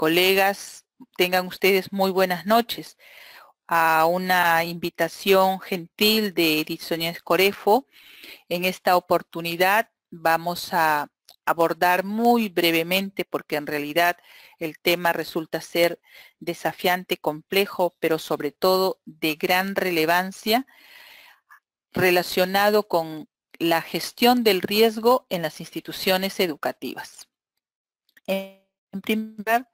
colegas, tengan ustedes muy buenas noches. A una invitación gentil de Edison Escorefo, en esta oportunidad vamos a abordar muy brevemente, porque en realidad el tema resulta ser desafiante, complejo, pero sobre todo de gran relevancia, relacionado con la gestión del riesgo en las instituciones educativas. En primer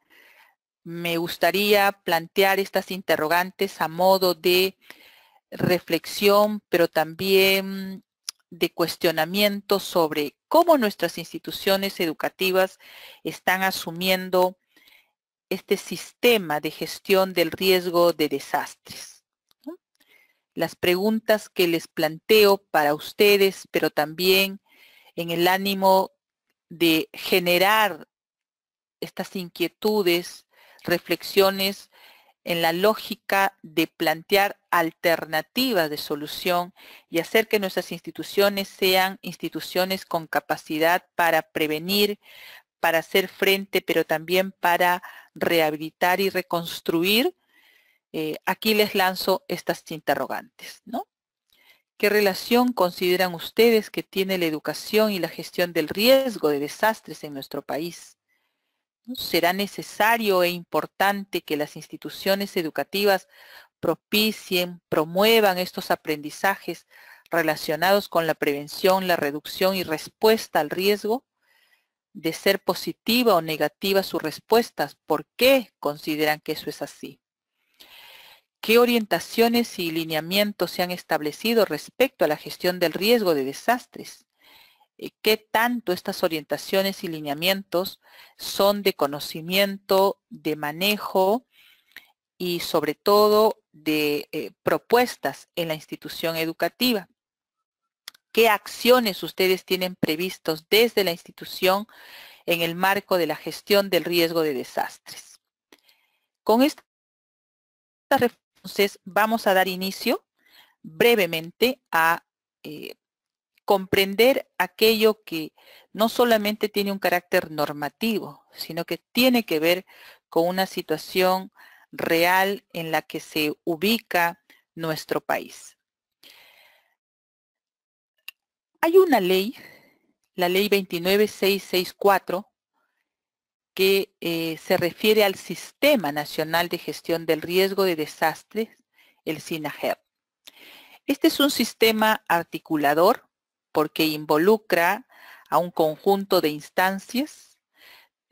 me gustaría plantear estas interrogantes a modo de reflexión, pero también de cuestionamiento sobre cómo nuestras instituciones educativas están asumiendo este sistema de gestión del riesgo de desastres. Las preguntas que les planteo para ustedes, pero también en el ánimo de generar estas inquietudes reflexiones en la lógica de plantear alternativas de solución y hacer que nuestras instituciones sean instituciones con capacidad para prevenir, para hacer frente, pero también para rehabilitar y reconstruir, eh, aquí les lanzo estas interrogantes. ¿Qué relación consideran ustedes que tiene la educación y la gestión del riesgo de desastres en nuestro país? Será necesario e importante que las instituciones educativas propicien, promuevan estos aprendizajes relacionados con la prevención, la reducción y respuesta al riesgo, de ser positiva o negativa sus respuestas, por qué consideran que eso es así. ¿Qué orientaciones y lineamientos se han establecido respecto a la gestión del riesgo de desastres? Eh, qué tanto estas orientaciones y lineamientos son de conocimiento, de manejo y sobre todo de eh, propuestas en la institución educativa. ¿Qué acciones ustedes tienen previstos desde la institución en el marco de la gestión del riesgo de desastres? Con estas respuestas vamos a dar inicio brevemente a eh, comprender aquello que no solamente tiene un carácter normativo, sino que tiene que ver con una situación real en la que se ubica nuestro país. Hay una ley, la ley 29664, que eh, se refiere al Sistema Nacional de Gestión del Riesgo de Desastres, el SINAGER. Este es un sistema articulador porque involucra a un conjunto de instancias.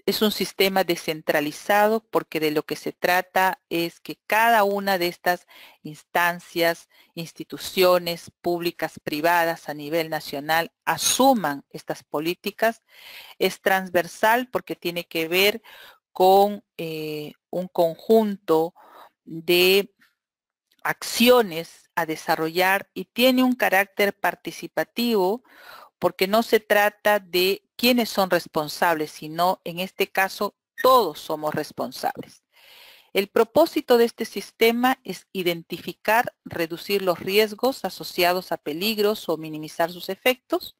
Es un sistema descentralizado porque de lo que se trata es que cada una de estas instancias, instituciones públicas, privadas a nivel nacional asuman estas políticas. Es transversal porque tiene que ver con eh, un conjunto de acciones a desarrollar y tiene un carácter participativo porque no se trata de quiénes son responsables, sino en este caso todos somos responsables. El propósito de este sistema es identificar, reducir los riesgos asociados a peligros o minimizar sus efectos.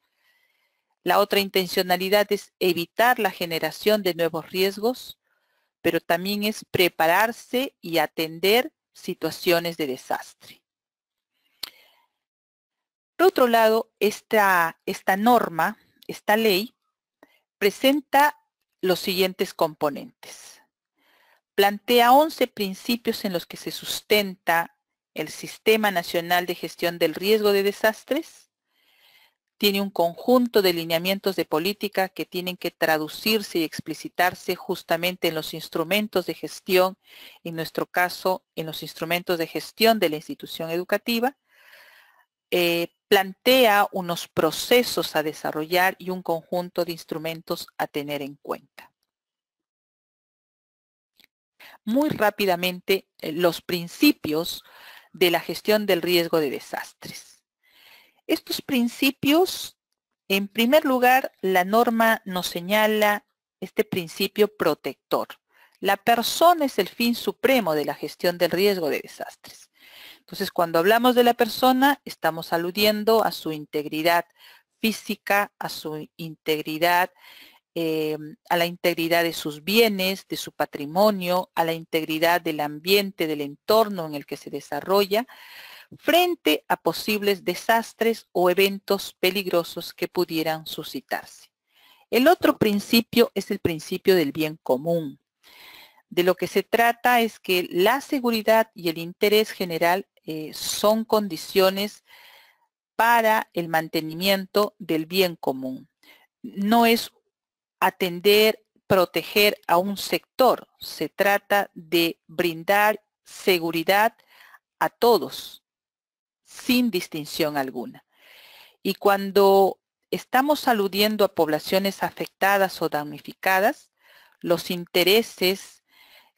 La otra intencionalidad es evitar la generación de nuevos riesgos, pero también es prepararse y atender situaciones de desastre. Por otro lado, esta, esta norma, esta ley, presenta los siguientes componentes. Plantea 11 principios en los que se sustenta el Sistema Nacional de Gestión del Riesgo de Desastres. Tiene un conjunto de lineamientos de política que tienen que traducirse y explicitarse justamente en los instrumentos de gestión, en nuestro caso, en los instrumentos de gestión de la institución educativa. Eh, plantea unos procesos a desarrollar y un conjunto de instrumentos a tener en cuenta. Muy rápidamente, eh, los principios de la gestión del riesgo de desastres. Estos principios, en primer lugar, la norma nos señala este principio protector. La persona es el fin supremo de la gestión del riesgo de desastres. Entonces, cuando hablamos de la persona, estamos aludiendo a su integridad física, a su integridad, eh, a la integridad de sus bienes, de su patrimonio, a la integridad del ambiente, del entorno en el que se desarrolla, frente a posibles desastres o eventos peligrosos que pudieran suscitarse. El otro principio es el principio del bien común. De lo que se trata es que la seguridad y el interés general eh, son condiciones para el mantenimiento del bien común. No es atender, proteger a un sector, se trata de brindar seguridad a todos, sin distinción alguna. Y cuando estamos aludiendo a poblaciones afectadas o damnificadas, los intereses,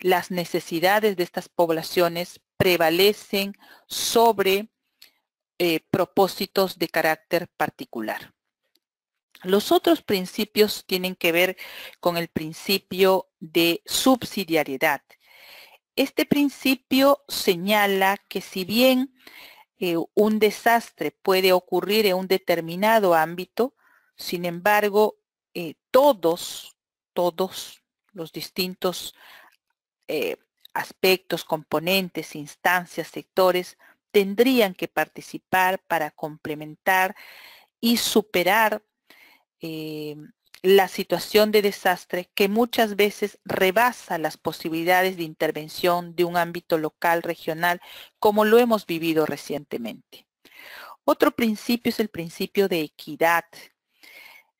las necesidades de estas poblaciones prevalecen sobre eh, propósitos de carácter particular. Los otros principios tienen que ver con el principio de subsidiariedad. Este principio señala que si bien eh, un desastre puede ocurrir en un determinado ámbito, sin embargo, eh, todos, todos los distintos aspectos, componentes, instancias, sectores, tendrían que participar para complementar y superar eh, la situación de desastre que muchas veces rebasa las posibilidades de intervención de un ámbito local, regional, como lo hemos vivido recientemente. Otro principio es el principio de equidad.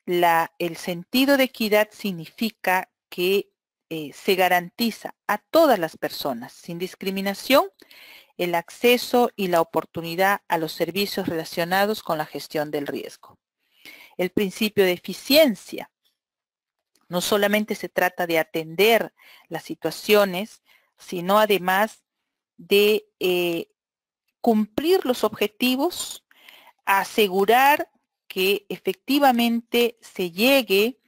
el sentido de equidad significa que eh, se garantiza a todas las personas, sin discriminación, el acceso y la oportunidad a los servicios relacionados con la gestión del riesgo. El principio de eficiencia. No solamente se trata de atender las situaciones, sino además de eh, cumplir los objetivos, asegurar que efectivamente se llegue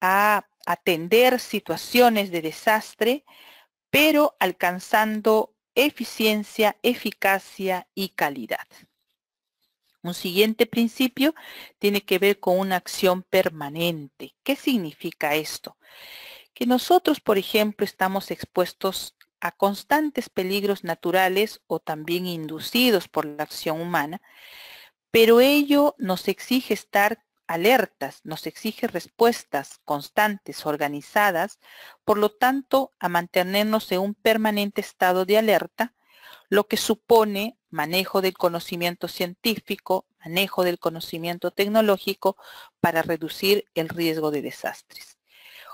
a atender situaciones de desastre, pero alcanzando eficiencia, eficacia y calidad. Un siguiente principio tiene que ver con una acción permanente. ¿Qué significa esto? Que nosotros, por ejemplo, estamos expuestos a constantes peligros naturales o también inducidos por la acción humana, pero ello nos exige estar alertas, nos exige respuestas constantes, organizadas, por lo tanto, a mantenernos en un permanente estado de alerta, lo que supone manejo del conocimiento científico, manejo del conocimiento tecnológico para reducir el riesgo de desastres.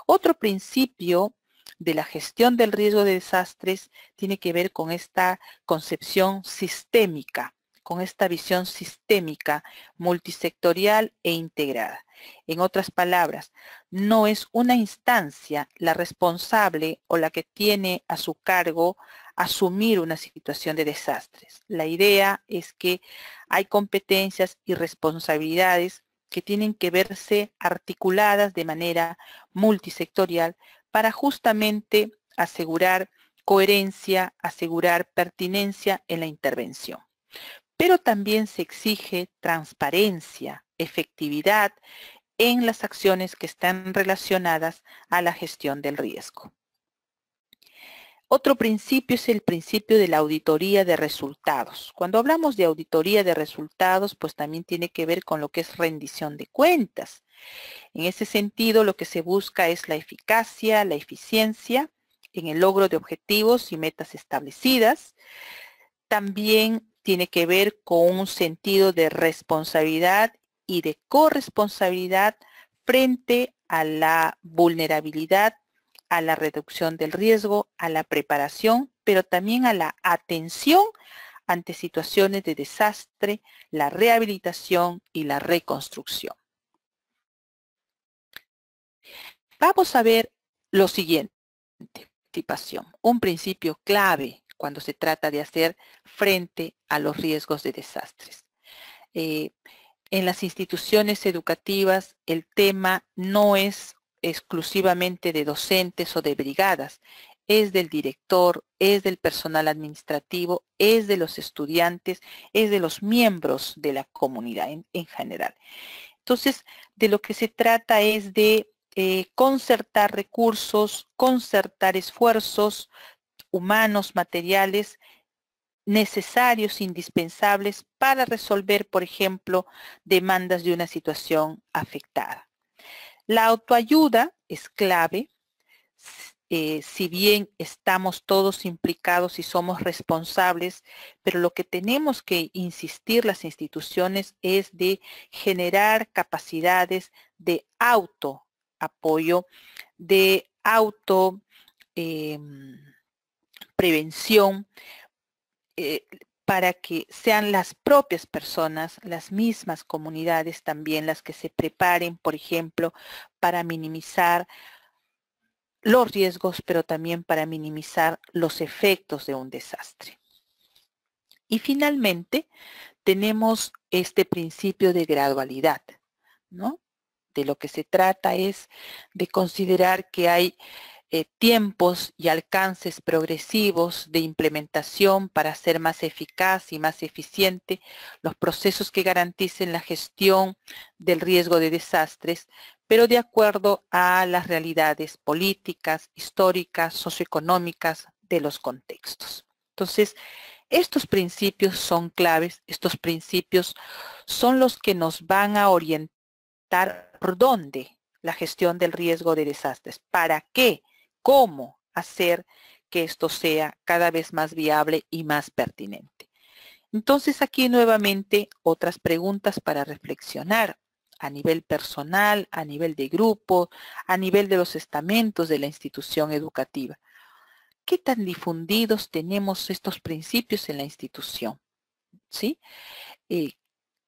Otro principio de la gestión del riesgo de desastres tiene que ver con esta concepción sistémica con esta visión sistémica, multisectorial e integrada. En otras palabras, no es una instancia la responsable o la que tiene a su cargo asumir una situación de desastres. La idea es que hay competencias y responsabilidades que tienen que verse articuladas de manera multisectorial para justamente asegurar coherencia, asegurar pertinencia en la intervención pero también se exige transparencia, efectividad en las acciones que están relacionadas a la gestión del riesgo. Otro principio es el principio de la auditoría de resultados. Cuando hablamos de auditoría de resultados, pues también tiene que ver con lo que es rendición de cuentas. En ese sentido, lo que se busca es la eficacia, la eficiencia en el logro de objetivos y metas establecidas. También tiene que ver con un sentido de responsabilidad y de corresponsabilidad frente a la vulnerabilidad, a la reducción del riesgo, a la preparación, pero también a la atención ante situaciones de desastre, la rehabilitación y la reconstrucción. Vamos a ver lo siguiente, un principio clave cuando se trata de hacer frente a los riesgos de desastres. Eh, en las instituciones educativas el tema no es exclusivamente de docentes o de brigadas, es del director, es del personal administrativo, es de los estudiantes, es de los miembros de la comunidad en, general. Entonces, de lo que se trata es de eh, concertar recursos, concertar esfuerzos, humanos, materiales, necesarios, indispensables para resolver, por ejemplo, demandas de una situación afectada. La autoayuda es clave. Eh, si bien estamos todos implicados y somos responsables, pero lo que tenemos que insistir las instituciones es de generar capacidades de autoapoyo, de auto em, prevención eh, para que sean las propias personas, las mismas comunidades también las que se preparen, por ejemplo, para minimizar los riesgos, pero también para minimizar los efectos de un desastre. Y finalmente, tenemos este principio de gradualidad, ¿no? De lo que se trata es de considerar que hay eh, tiempos y alcances progresivos de implementación para ser más eficaz y más eficiente los procesos que garanticen la gestión del riesgo de desastres, pero de acuerdo a las realidades políticas, históricas, socioeconómicas de los contextos. Entonces, estos principios son claves, estos principios son los que nos van a orientar por dónde la gestión del riesgo de desastres, para qué cómo hacer que esto sea cada vez más viable y más pertinente. Entonces aquí nuevamente otras preguntas para reflexionar a nivel personal, a nivel de grupo, a nivel de los estamentos de la institución educativa. ¿Qué tan difundidos tenemos estos principios en la institución? ¿Sí? Eh,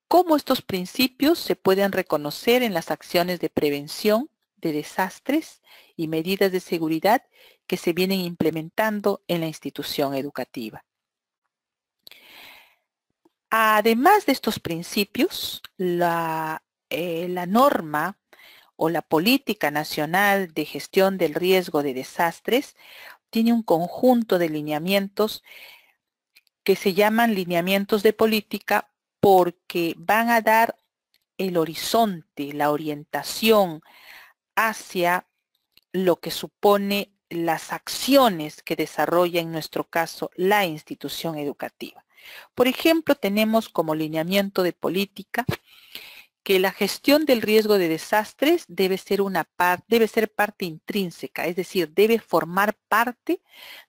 ¿Cómo estos principios se pueden reconocer en las acciones de prevención de desastres y medidas de seguridad que se vienen implementando en la institución educativa. Además de estos principios, eh, la, norma o la Política Nacional de Gestión del Riesgo de Desastres tiene un conjunto de lineamientos que se llaman lineamientos de política porque van a dar el horizonte, la orientación hacia lo que supone las acciones que desarrolla en nuestro caso la institución educativa. Por ejemplo, tenemos como lineamiento de política que la gestión del riesgo de desastres debe ser, una debe ser parte intrínseca, es decir, debe formar parte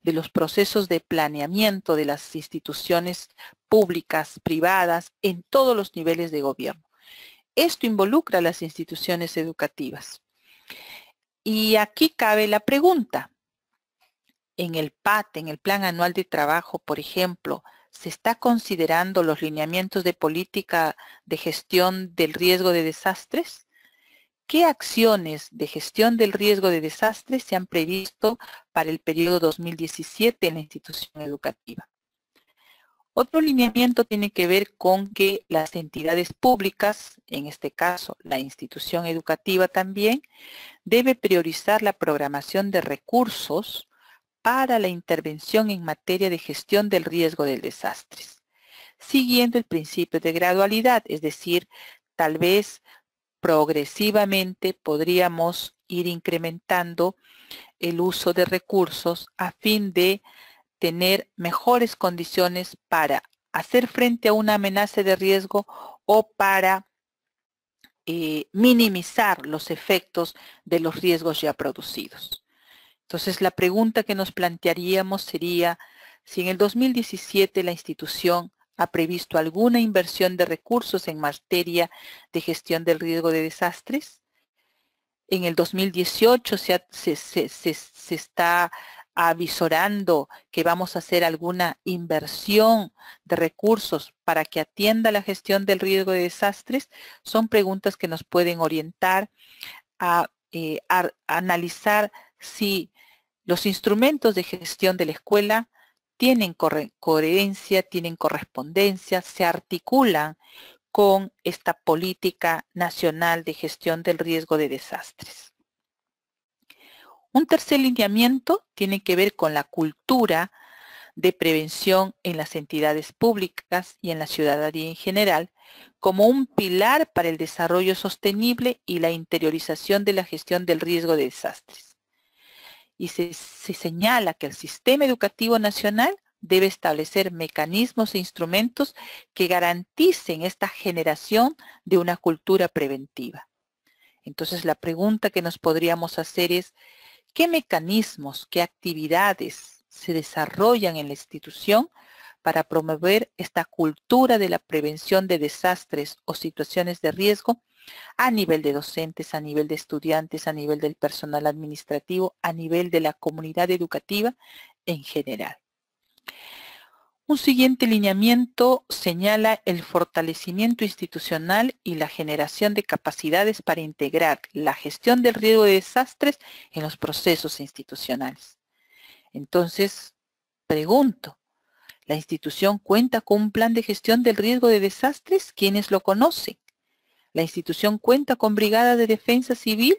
de los procesos de planeamiento de las instituciones públicas, privadas, en todos los niveles de gobierno. Esto involucra a las instituciones educativas. Y aquí cabe la pregunta. En el PAT, en el Plan Anual de Trabajo, por ejemplo, ¿se está considerando los lineamientos de política de gestión del riesgo de desastres? ¿Qué acciones de gestión del riesgo de desastres se han previsto para el periodo 2017 en la institución educativa? Otro lineamiento tiene que ver con que las entidades públicas, en este caso la institución educativa también, debe priorizar la programación de recursos para la intervención en materia de gestión del riesgo del desastres, siguiendo el principio de gradualidad, es decir, tal vez progresivamente podríamos ir incrementando el uso de recursos a fin de tener mejores condiciones para hacer frente a una amenaza de riesgo o para eh, minimizar los efectos de los riesgos ya producidos. Entonces, la pregunta que nos plantearíamos sería si en el 2017 la institución ha previsto alguna inversión de recursos en materia de gestión del riesgo de desastres. En el 2018 se está avisorando que vamos a hacer alguna inversión de recursos para que atienda la gestión del riesgo de desastres, son preguntas que nos pueden orientar a, eh, analizar si los instrumentos de gestión de la escuela tienen coherencia, tienen correspondencia, se articulan con esta política nacional de gestión del riesgo de desastres. Un tercer lineamiento tiene que ver con la cultura de prevención en las entidades públicas y en la ciudadanía en general, como un pilar para el desarrollo sostenible y la interiorización de la gestión del riesgo de desastres. Y se, se señala que el sistema educativo nacional debe establecer mecanismos e instrumentos que garanticen esta generación de una cultura preventiva. Entonces la pregunta que nos podríamos hacer es, qué mecanismos, qué actividades se desarrollan en la institución para promover esta cultura de la prevención de desastres o situaciones de riesgo a nivel de docentes, a nivel de estudiantes, a nivel del personal administrativo, a nivel de la comunidad educativa en general. Un siguiente lineamiento señala el fortalecimiento institucional y la generación de capacidades para integrar la gestión del riesgo de desastres en los procesos institucionales. Entonces, pregunto, ¿la institución cuenta con un plan de gestión del riesgo de desastres? ¿Quiénes lo conocen? ¿La institución cuenta con brigadas de defensa civil?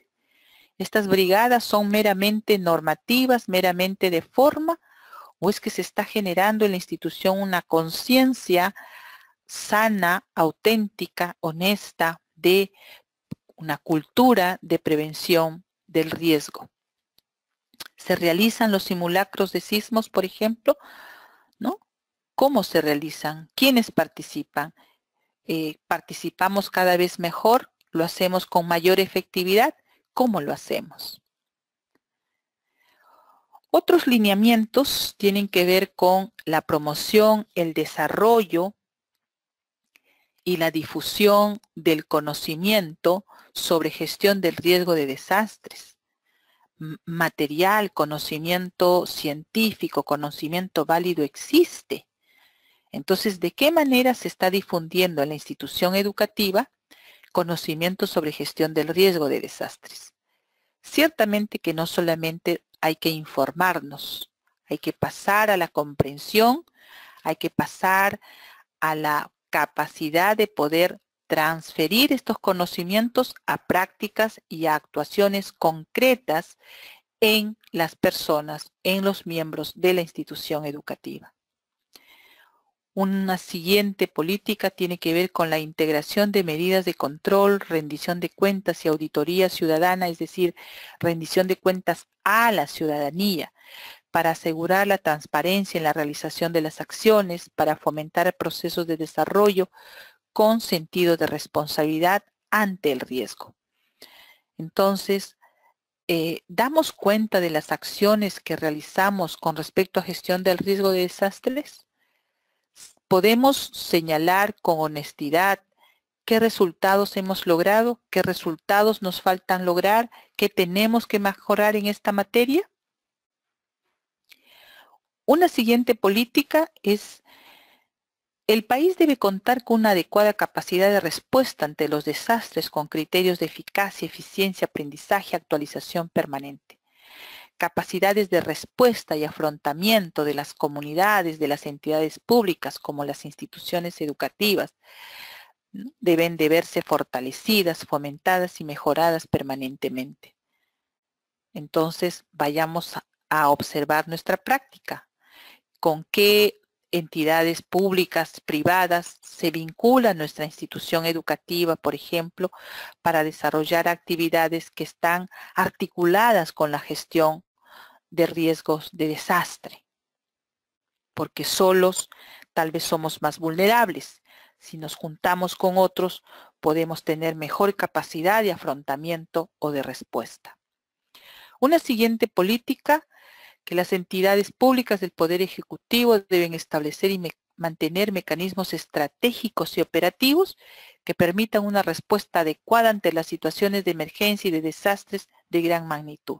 ¿Estas brigadas son meramente normativas, meramente de forma? o es que se está generando en la institución una conciencia sana, auténtica, honesta de una cultura de prevención del riesgo. ¿Se realizan los simulacros de sismos, por ejemplo? ¿No? ¿Cómo se realizan? ¿Quiénes participan? Eh, ¿Participamos cada vez mejor? ¿Lo hacemos con mayor efectividad? ¿Cómo lo hacemos? Otros lineamientos tienen que ver con la promoción, el desarrollo y la difusión del conocimiento sobre gestión del riesgo de desastres. Material, conocimiento científico, conocimiento válido existe. Entonces, ¿de qué manera se está difundiendo en la institución educativa conocimiento sobre gestión del riesgo de desastres? Ciertamente que no solamente hay que informarnos, hay que pasar a la comprensión, hay que pasar a la capacidad de poder transferir estos conocimientos a prácticas y a actuaciones concretas en las personas, en los miembros de la institución educativa. Una siguiente política tiene que ver con la integración de medidas de control, rendición de cuentas y auditoría ciudadana, es decir, rendición de cuentas a la ciudadanía para asegurar la transparencia en la realización de las acciones, para fomentar procesos de desarrollo con sentido de responsabilidad ante el riesgo. Entonces, eh, damos cuenta de las acciones que realizamos con respecto a gestión del riesgo de desastres podemos señalar con honestidad qué resultados hemos logrado, qué resultados nos faltan lograr, qué tenemos que mejorar en esta materia. Una siguiente política es el país debe contar con una adecuada capacidad de respuesta ante los desastres con criterios de eficacia, eficiencia, aprendizaje, actualización permanente capacidades de respuesta y afrontamiento de las comunidades, de las entidades públicas como las instituciones educativas, deben de verse fortalecidas, fomentadas y mejoradas permanentemente. Entonces, vayamos a observar nuestra práctica, con qué entidades públicas, privadas, se vincula nuestra institución educativa, por ejemplo, para desarrollar actividades que están articuladas con la gestión de riesgos de desastre, porque solos tal vez somos más vulnerables. Si nos juntamos con otros, podemos tener mejor capacidad de afrontamiento o de respuesta. Una siguiente política que las entidades públicas del Poder Ejecutivo deben establecer y mantener mecanismos estratégicos y operativos que permitan una respuesta adecuada ante las situaciones de emergencia y de desastres de gran magnitud.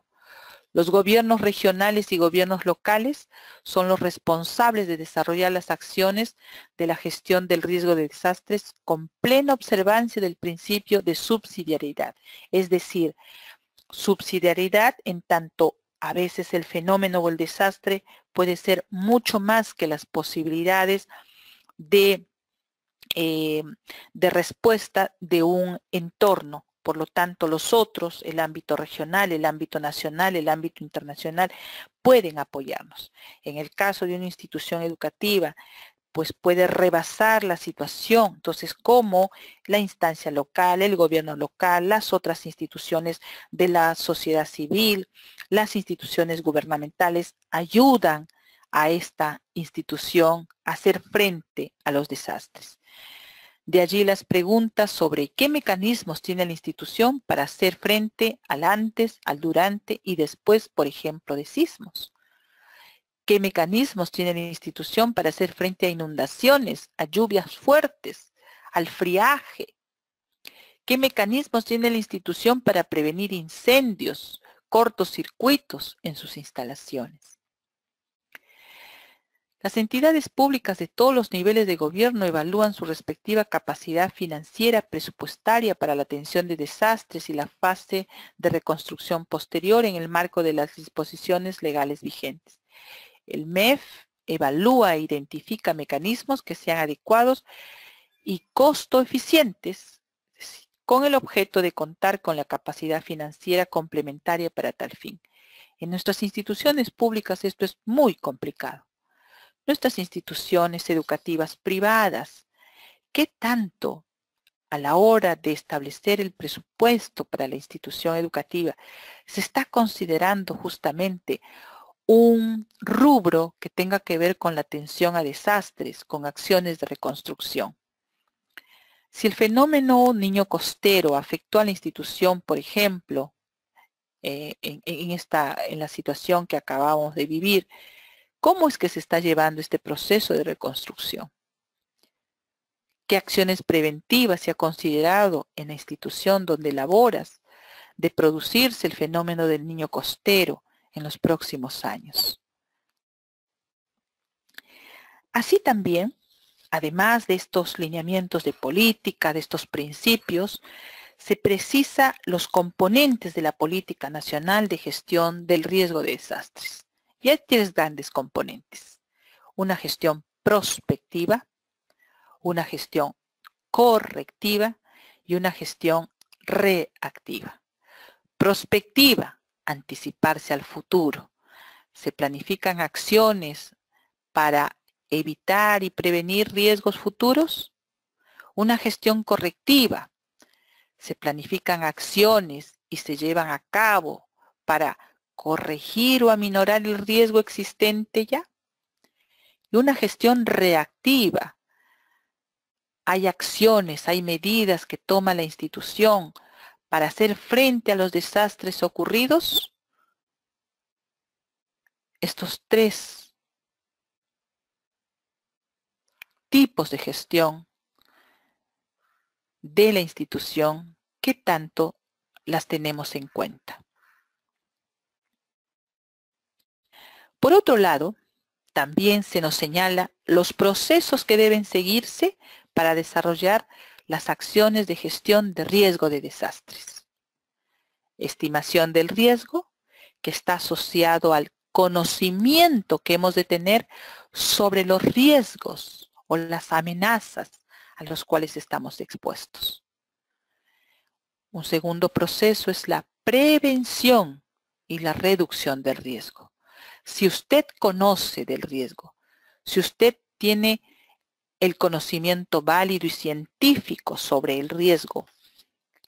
Los gobiernos regionales y gobiernos locales son los responsables de desarrollar las acciones de la gestión del riesgo de desastres con plena observancia del principio de subsidiariedad, es decir, subsidiariedad en tanto a veces el fenómeno o el desastre puede ser mucho más que las posibilidades de, eh, de respuesta de un entorno. Por lo tanto, los otros, el ámbito regional, el ámbito nacional, el ámbito internacional, pueden apoyarnos. En el caso de una institución educativa, pues puede rebasar la situación. Entonces, como la instancia local, el gobierno local, las otras instituciones de la sociedad civil, las instituciones gubernamentales ayudan a esta institución a hacer frente a los desastres. De allí las preguntas sobre qué mecanismos tiene la institución para hacer frente al antes, al durante y después, por ejemplo, de sismos. ¿Qué mecanismos tiene la institución para hacer frente a inundaciones, a lluvias fuertes, al friaje? ¿Qué mecanismos tiene la institución para prevenir incendios, cortocircuitos en sus instalaciones? Las entidades públicas de todos los niveles de gobierno evalúan su respectiva capacidad financiera presupuestaria para la atención de desastres y la fase de reconstrucción posterior en el marco de las disposiciones legales vigentes. El MEF evalúa e identifica mecanismos que sean adecuados y costo eficientes con el objeto de contar con la capacidad financiera complementaria para tal fin. En nuestras instituciones públicas esto es muy complicado nuestras instituciones educativas privadas. ¿Qué tanto a la hora de establecer el presupuesto para la institución educativa se está considerando justamente un rubro que tenga que ver con la atención a desastres, con acciones de reconstrucción? Si el fenómeno niño costero afectó a la institución, por ejemplo, eh, en, esta, en la situación que acabamos de vivir, cómo es que se está llevando este proceso de reconstrucción. ¿Qué acciones preventivas se ha considerado en la institución donde laboras de producirse el fenómeno del niño costero en los próximos años? Así también, además de estos lineamientos de política, de estos principios, se precisa los componentes de la Política Nacional de Gestión del Riesgo de Desastres. Y hay tres grandes componentes. Una gestión prospectiva, una gestión correctiva y una gestión reactiva. Prospectiva, anticiparse al futuro. Se planifican acciones para evitar y prevenir riesgos futuros. Una gestión correctiva. Se planifican acciones y se llevan a cabo para corregir o aminorar el riesgo existente ya. Y una gestión reactiva. Hay acciones, hay medidas que toma la institución para hacer frente a los desastres ocurridos. Estos tres tipos de gestión de la institución, ¿qué tanto las tenemos en cuenta? Por otro lado, también se nos señala los procesos que deben seguirse para desarrollar las acciones de gestión de riesgo de desastres. Estimación del riesgo, que está asociado al conocimiento que hemos de tener sobre los riesgos o las amenazas a los cuales estamos expuestos. Un segundo proceso es la prevención y la reducción del riesgo. Si usted conoce del riesgo, si usted tiene el conocimiento válido y científico sobre el riesgo,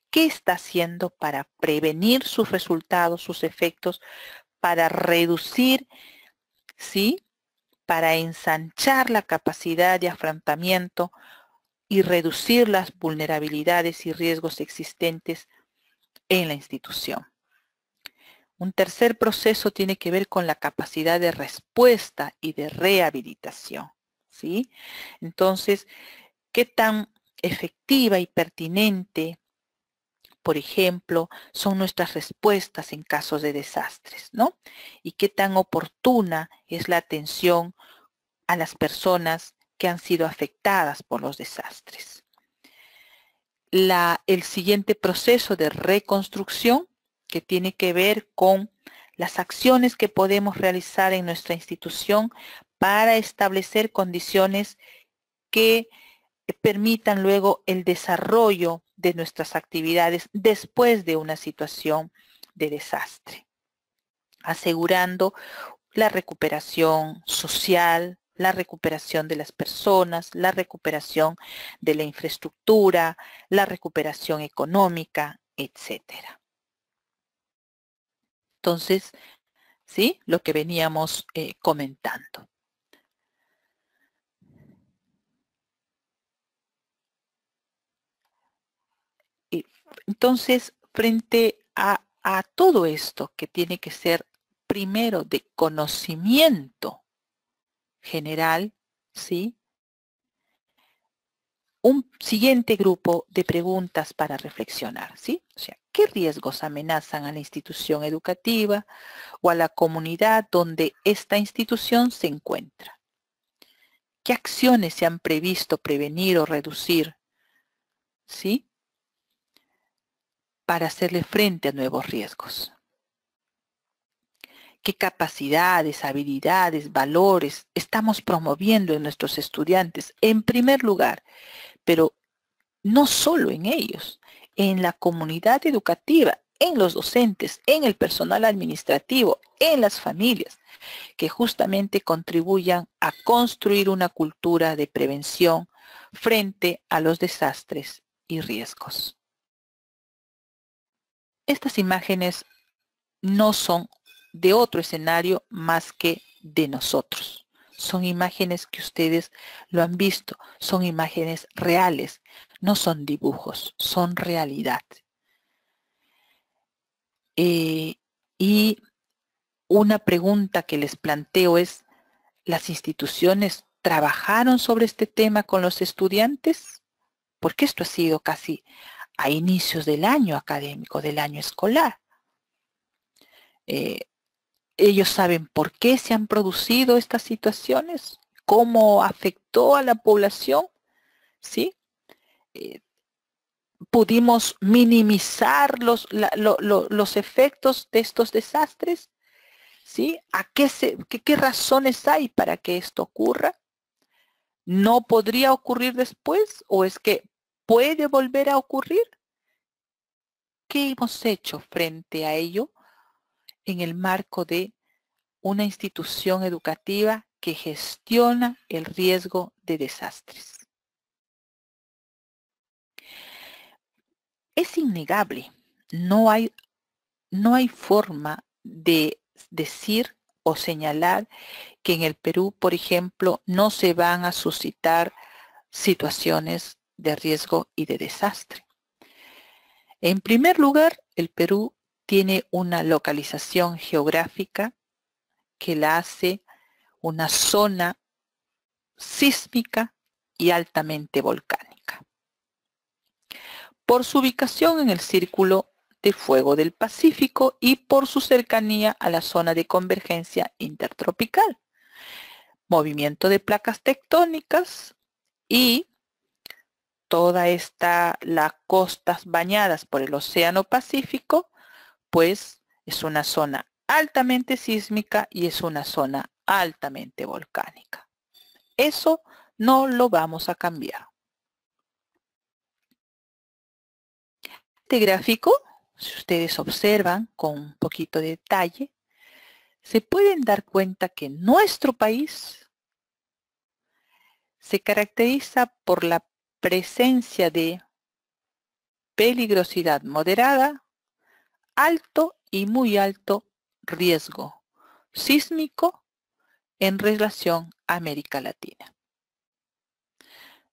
¿qué está haciendo para prevenir sus resultados, sus efectos, para reducir, ¿sí? Para ensanchar la capacidad de afrontamiento y reducir las vulnerabilidades y riesgos existentes en la institución. Un tercer proceso tiene que ver con la capacidad de respuesta y de rehabilitación. ¿sí? Entonces, ¿qué tan efectiva y pertinente, por ejemplo, son nuestras respuestas en casos de desastres? ¿no? ¿Y qué tan oportuna es la atención a las personas que han sido afectadas por los desastres? el siguiente proceso de reconstrucción que tiene que ver con las acciones que podemos realizar en nuestra institución para establecer condiciones que eh, permitan luego el desarrollo de nuestras actividades después de una situación de desastre, asegurando la recuperación social, la recuperación de las personas, la recuperación de la infraestructura, la recuperación económica, etcétera. Entonces, ¿sí? Lo que veníamos eh, comentando. Entonces, frente a, a todo esto que tiene que ser primero de conocimiento general, ¿sí? Un siguiente grupo de preguntas para reflexionar, ¿sí? O sea, qué riesgos amenazan a la institución educativa o a la comunidad donde esta institución se encuentra. ¿Qué acciones se han previsto prevenir o reducir? ¿Sí? Para hacerle frente a nuevos riesgos. ¿Qué capacidades, habilidades, valores estamos promoviendo en nuestros estudiantes? En primer lugar, pero no solo en ellos, en la comunidad educativa, en los docentes, en el personal administrativo, en las familias, que justamente contribuyan a construir una cultura de prevención frente a los desastres y riesgos. Estas imágenes no son de otro escenario más que de nosotros. Son imágenes que ustedes lo han visto, son imágenes reales, no son dibujos, son realidad. Eh, y una pregunta que les planteo es, ¿las instituciones trabajaron sobre este tema con los estudiantes? Porque esto ha sido casi a inicios del año académico, del año escolar. Eh, ellos saben por qué se han producido estas situaciones, cómo afectó a la población, ¿sí? Eh, pudimos minimizar los, los, efectos de estos desastres? ¿Sí? ¿A qué, qué razones hay para que esto ocurra? ¿No podría ocurrir después? ¿O es que puede volver a ocurrir? ¿Qué hemos hecho frente a ello en el marco de una institución educativa que gestiona el riesgo de desastres? es innegable. No hay, no hay forma de decir o señalar que en el Perú, por ejemplo, no se van a suscitar situaciones de riesgo y de desastre. En primer lugar, el Perú tiene una localización geográfica que la hace una zona sísmica y altamente volcánica por su ubicación en el círculo de fuego del Pacífico y por su cercanía a la zona de convergencia intertropical. Movimiento de placas tectónicas y toda esta, las costas bañadas por el Océano Pacífico, pues es una zona altamente sísmica y es una zona altamente volcánica. Eso no lo vamos a cambiar. Este gráfico, si ustedes observan con un poquito de detalle, se pueden dar cuenta que nuestro país se caracteriza por la presencia de peligrosidad moderada, alto y muy alto riesgo sísmico en relación a América Latina.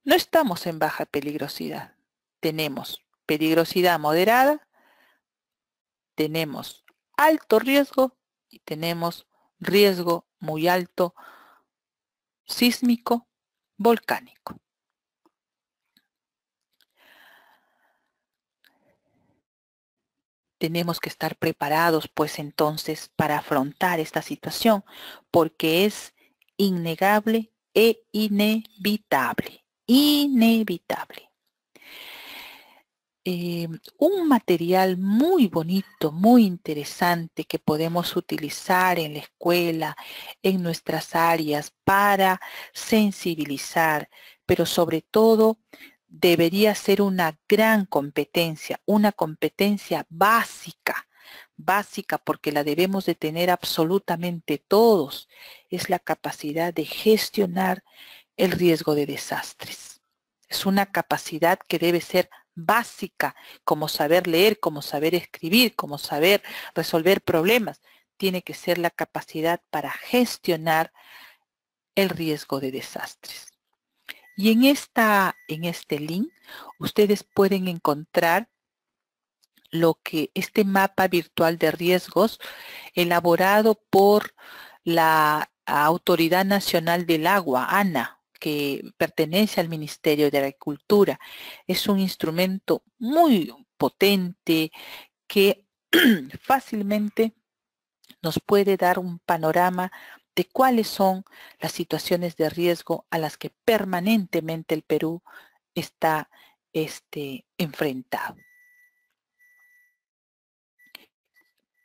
No estamos en baja peligrosidad, tenemos peligrosidad moderada, tenemos alto riesgo y tenemos riesgo muy alto sísmico volcánico. Tenemos que estar preparados pues entonces para afrontar esta situación porque es innegable e inevitable, inevitable. Eh, un material muy bonito, muy interesante que podemos utilizar en la escuela, en nuestras áreas para sensibilizar, pero sobre todo debería ser una gran competencia, una competencia básica, básica porque la debemos de tener absolutamente todos, es la capacidad de gestionar el riesgo de desastres. Es una capacidad que debe ser básica, como saber leer, como saber escribir, como saber resolver problemas. Tiene que ser la capacidad para gestionar el riesgo de desastres. Y en, esta, en este link ustedes pueden encontrar lo que este mapa virtual de riesgos elaborado por la Autoridad Nacional del Agua, ANA, que pertenece al Ministerio de Agricultura. Es un instrumento muy potente que fácilmente nos puede dar un panorama de cuáles son las situaciones de riesgo a las que permanentemente el Perú está este, enfrentado.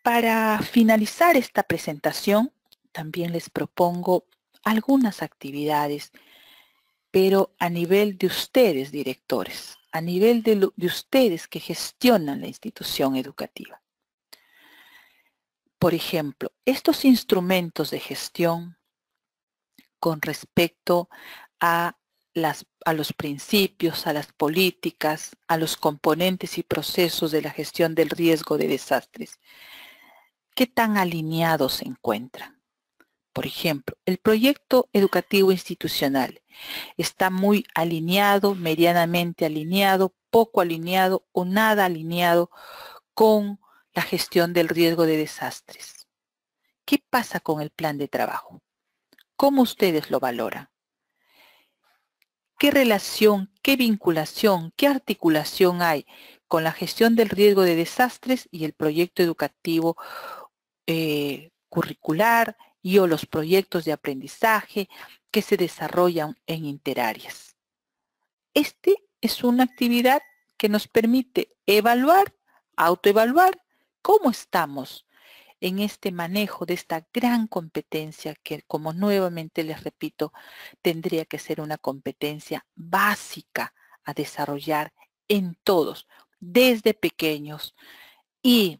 Para finalizar esta presentación, también les propongo algunas actividades pero a nivel de ustedes, directores, a nivel de, ustedes que gestionan la institución educativa. Por ejemplo, estos instrumentos de gestión con respecto a, los principios, a las políticas, a los componentes y procesos de la gestión del riesgo de desastres. ¿Qué tan alineados se encuentran? Por ejemplo, el proyecto educativo institucional está muy alineado, medianamente alineado, poco alineado o nada alineado con la gestión del riesgo de desastres. ¿Qué pasa con el plan de trabajo? ¿Cómo ustedes lo valoran? ¿Qué relación, qué vinculación, qué articulación hay con la gestión del riesgo de desastres y el proyecto educativo eh, curricular, y o los proyectos de aprendizaje que se desarrollan en interáreas. Este es una actividad que nos permite evaluar, autoevaluar cómo estamos en este manejo de esta gran competencia que, como nuevamente les repito, tendría que ser una competencia básica a desarrollar en todos, desde pequeños, y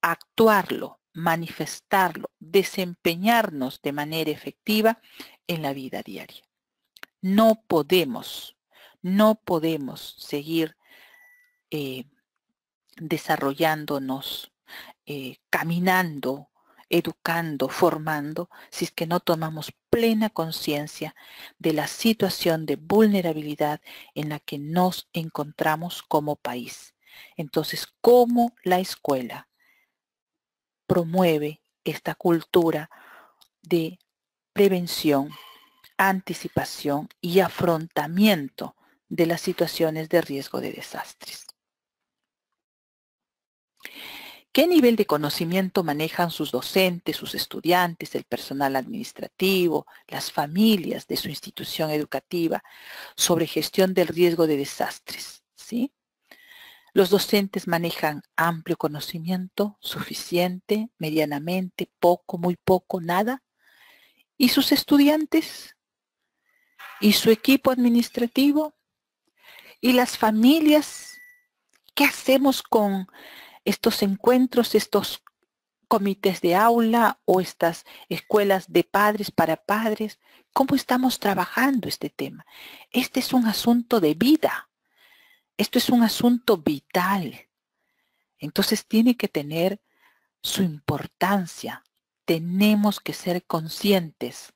actuarlo, manifestarlo, desempeñarnos de manera efectiva en la vida diaria. No podemos, no podemos seguir eh, desarrollándonos, eh, caminando, educando, formando, si es que no tomamos plena conciencia de la situación de vulnerabilidad en la que nos encontramos como país. Entonces, ¿cómo la escuela promueve esta cultura de prevención, anticipación y afrontamiento de las situaciones de riesgo de desastres. ¿Qué nivel de conocimiento manejan sus docentes, sus estudiantes, el personal administrativo, las familias de su institución educativa sobre gestión del riesgo de desastres? ¿sí? Los docentes manejan amplio conocimiento, suficiente, medianamente, poco, muy poco, nada. Y sus estudiantes, y su equipo administrativo, y las familias. ¿Qué hacemos con estos encuentros, estos comités de aula o estas escuelas de padres para padres? ¿Cómo estamos trabajando este tema? Este es un asunto de vida esto es un asunto vital. Entonces tiene que tener su importancia. Tenemos que ser conscientes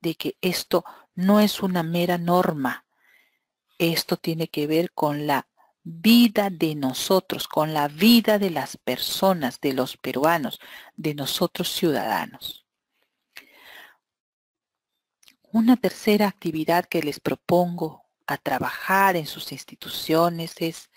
de que esto no es una mera norma. Esto tiene que ver con la vida de nosotros, con la vida de las personas, de los peruanos, de nosotros ciudadanos. Una tercera actividad que les propongo a trabajar en sus instituciones es,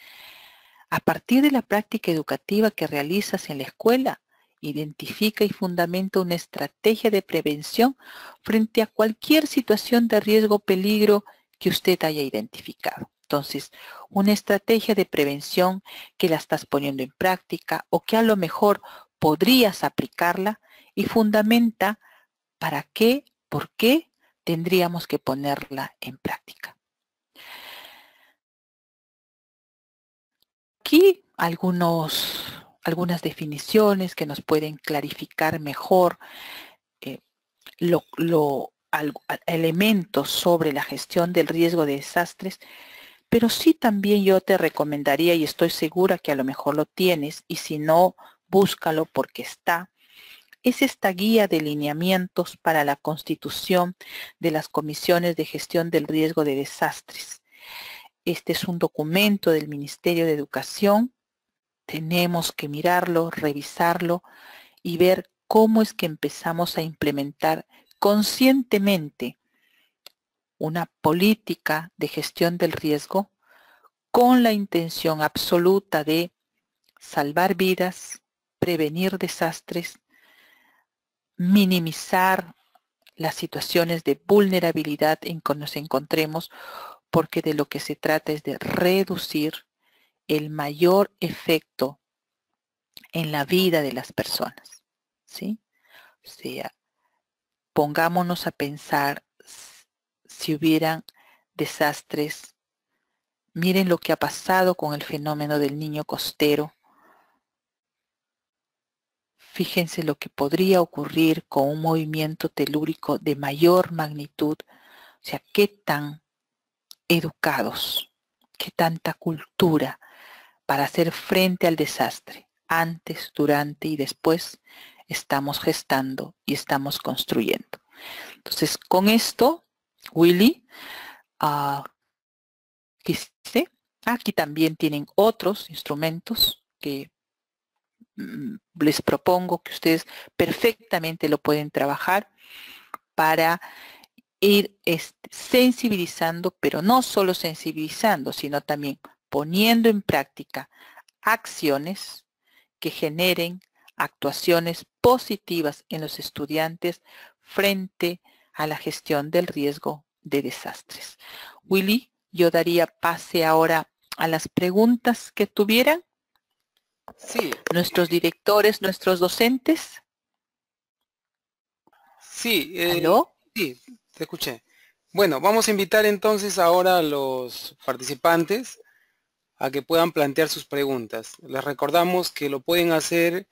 a partir de la práctica educativa que realizas en la escuela, identifica y fundamenta una estrategia de prevención frente a cualquier situación de riesgo o peligro que usted haya identificado. Entonces, una estrategia de prevención que la estás poniendo en práctica o que a lo mejor podrías aplicarla y fundamenta para qué, por qué tendríamos que ponerla en práctica. aquí algunos, algunas definiciones que nos pueden clarificar mejor eh, elementos sobre la gestión del riesgo de desastres, pero sí también yo te recomendaría, y estoy segura que a lo mejor lo tienes, y si no, búscalo porque está, es esta guía de lineamientos para la constitución de las comisiones de gestión del riesgo de desastres. Este es un documento del Ministerio de Educación. Tenemos que mirarlo, revisarlo y ver cómo es que empezamos a implementar conscientemente una política de gestión del riesgo con la intención absoluta de salvar vidas, prevenir desastres, minimizar las situaciones de vulnerabilidad en que nos encontremos porque de lo que se trata es de reducir el mayor efecto en la vida de las personas. ¿sí? O sea, pongámonos a pensar si hubieran desastres. Miren lo que ha pasado con el fenómeno del niño costero. Fíjense lo que podría ocurrir con un movimiento telúrico de mayor magnitud. O sea, qué tan educados, que tanta cultura para hacer frente al desastre, antes, durante y después estamos gestando y estamos construyendo. Entonces, con esto, Willy, ah, aquí también tienen otros instrumentos que mm, les propongo que ustedes perfectamente lo pueden trabajar para ir este, sensibilizando, pero no solo sensibilizando, sino también poniendo en práctica acciones que generen actuaciones positivas en los estudiantes frente a la gestión del riesgo de desastres. Willy, yo daría pase ahora a las preguntas que tuvieran. Sí. Nuestros directores, nuestros docentes. Sí. Eh, sí. Te escuché. Bueno, vamos a invitar entonces ahora a los participantes a que puedan plantear sus preguntas. Les recordamos que lo pueden hacer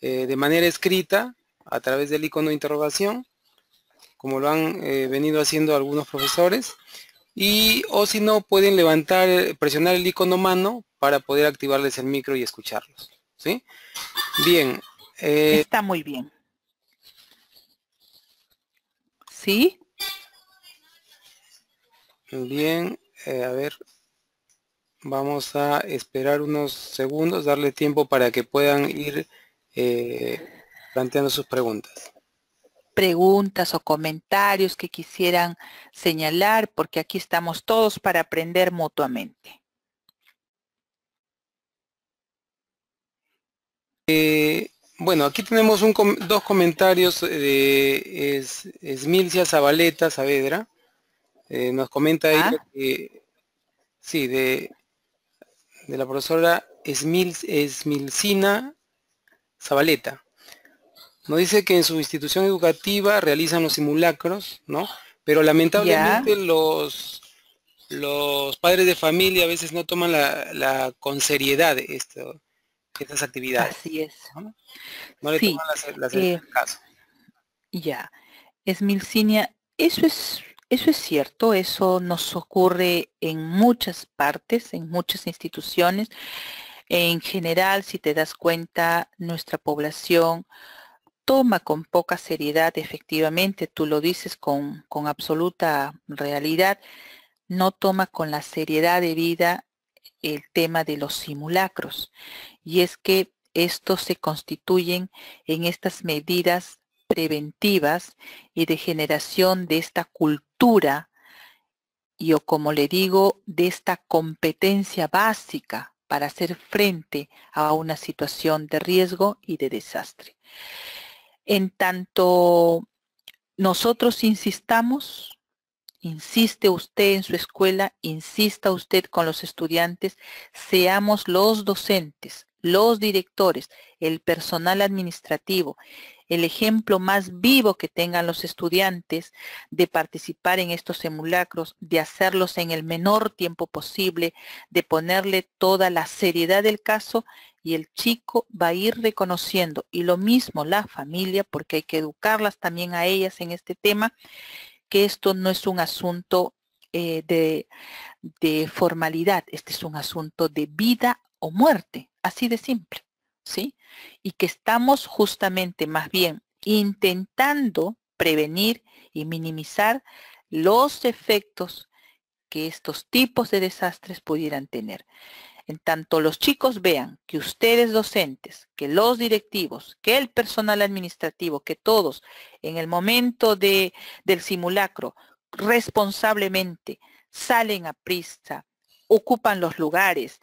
eh, de manera escrita a través del icono de interrogación, como lo han eh, venido haciendo algunos profesores, y o si no pueden levantar, presionar el icono mano para poder activarles el micro y escucharlos. ¿sí? Bien. Eh, Está muy bien. ¿Sí? Bien, eh, a ver, vamos a esperar unos segundos, darle tiempo para que puedan ir eh, planteando sus preguntas. Preguntas o comentarios que quisieran señalar, porque aquí estamos todos para aprender mutuamente. Eh, bueno, aquí tenemos dos comentarios de es, Esmilcia Zabaleta Saavedra. Eh, nos comenta ¿Ah? que, sí, de, de la profesora Esmil, Esmilcina Zabaleta. Nos dice que en su institución educativa realizan los simulacros, ¿no? Pero lamentablemente los los padres de familia a veces no toman la, la con seriedad esto, estas actividades. Así es. No, le toman las eh, Ya. Es eso es eso es cierto, eso nos ocurre en muchas partes, en muchas instituciones. En general, si te das cuenta, nuestra población toma con poca seriedad, efectivamente, tú lo dices con, absoluta realidad, no toma con la seriedad de vida el tema de los simulacros. Y es que estos se constituyen en estas medidas preventivas y de generación de esta cultura y o como le digo, de esta competencia básica para hacer frente a una situación de riesgo y de desastre. En tanto nosotros insistamos, insiste usted en su escuela, insista usted con los estudiantes, seamos los docentes, los directores, el personal administrativo, el ejemplo más vivo que tengan los estudiantes de participar en estos simulacros, de hacerlos en el menor tiempo posible, de ponerle toda la seriedad del caso y el chico va a ir reconociendo. Y lo mismo la familia, porque hay que educarlas también a ellas en este tema, que esto no es un asunto eh, de formalidad, este es un asunto de vida o muerte, así de simple. Y que estamos justamente más bien intentando prevenir y minimizar los efectos que estos tipos de desastres pudieran tener. En tanto los chicos vean que ustedes docentes, que los directivos, que el personal administrativo, que todos en el momento de, del simulacro responsablemente salen a prisa, ocupan los lugares,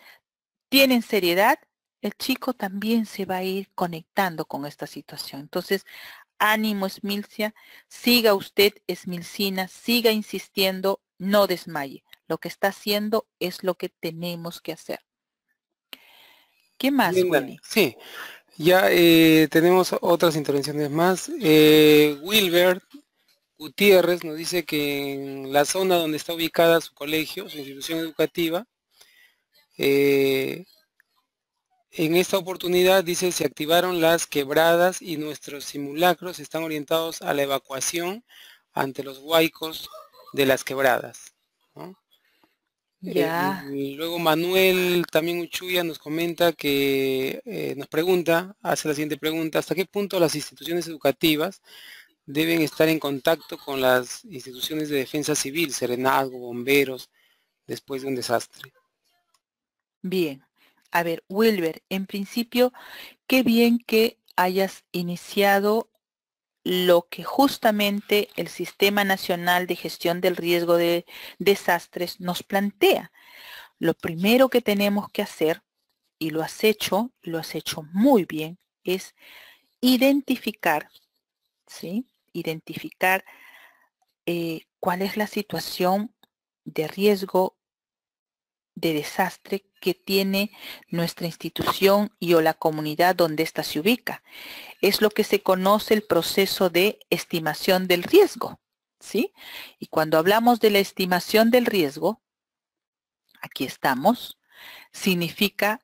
tienen seriedad, el chico también se va a ir conectando con esta situación. Entonces, ánimo Esmilcia, siga usted Esmilcina, siga insistiendo, no desmaye. Lo que está haciendo es lo que tenemos que hacer. ¿Qué más? sí, ya eh, tenemos otras intervenciones más. Eh, Wilbert Gutiérrez nos dice que en la zona donde está ubicada su colegio, su institución educativa, eh, en esta oportunidad dice se activaron las quebradas y nuestros simulacros están orientados a la evacuación ante los huaicos de las quebradas. Eh, ya. luego Manuel también Uchuya nos comenta que eh, nos pregunta, hace la siguiente pregunta, ¿hasta qué punto las instituciones educativas deben estar en contacto con las instituciones de defensa civil, serenazgo, bomberos, después de un desastre? Bien. A ver, Wilber, en principio, qué bien que hayas iniciado lo que justamente el Sistema Nacional de Gestión del Riesgo de Desastres nos plantea. Lo primero que tenemos que hacer, y lo has hecho, lo has hecho muy bien, es identificar, ¿sí? Identificar eh, cuál es la situación de riesgo de desastre que tiene nuestra institución y o la comunidad donde ésta se ubica. Es lo que se conoce el proceso de estimación del riesgo. ¿sí? Y cuando hablamos de la estimación del riesgo, aquí estamos, significa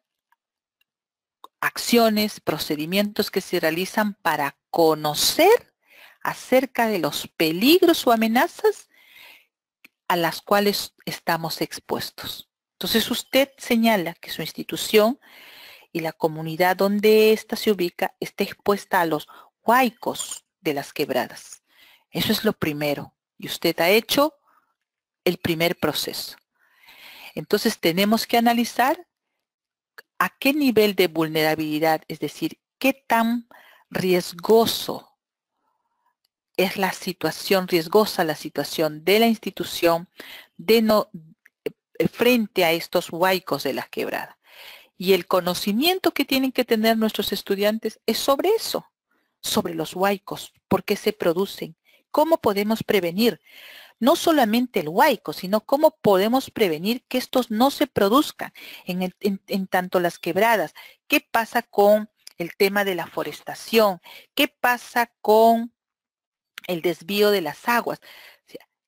acciones, procedimientos que se realizan para conocer acerca de los peligros o amenazas a las cuales estamos expuestos. Entonces usted señala que su institución y la comunidad donde ésta se ubica está expuesta a los huaicos de las quebradas. Eso es lo primero. Y usted ha hecho el primer proceso. Entonces tenemos que analizar a qué nivel de vulnerabilidad, es decir, qué tan riesgoso es la situación, riesgosa la situación de la institución, de, no, frente a estos huaicos de la quebrada. Y el conocimiento que tienen que tener nuestros estudiantes es sobre eso, sobre los huaicos, por qué se producen, cómo podemos prevenir, no solamente el huaico, sino cómo podemos prevenir que estos no se produzcan en, en tanto las quebradas, qué pasa con el tema de la forestación, qué pasa con el desvío de las aguas.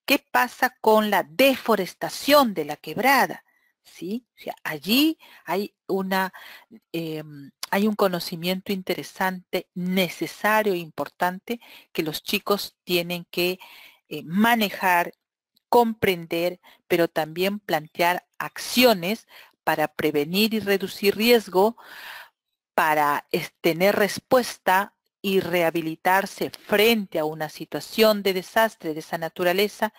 ¿Qué pasa con la deforestación de la quebrada? ¿Sí? allí hay, una, em, hay un conocimiento interesante, necesario e importante que los chicos tienen que eh, manejar, comprender, pero también plantear acciones para prevenir y reducir riesgo, para tener respuesta y rehabilitarse frente a una situación de desastre de esa naturaleza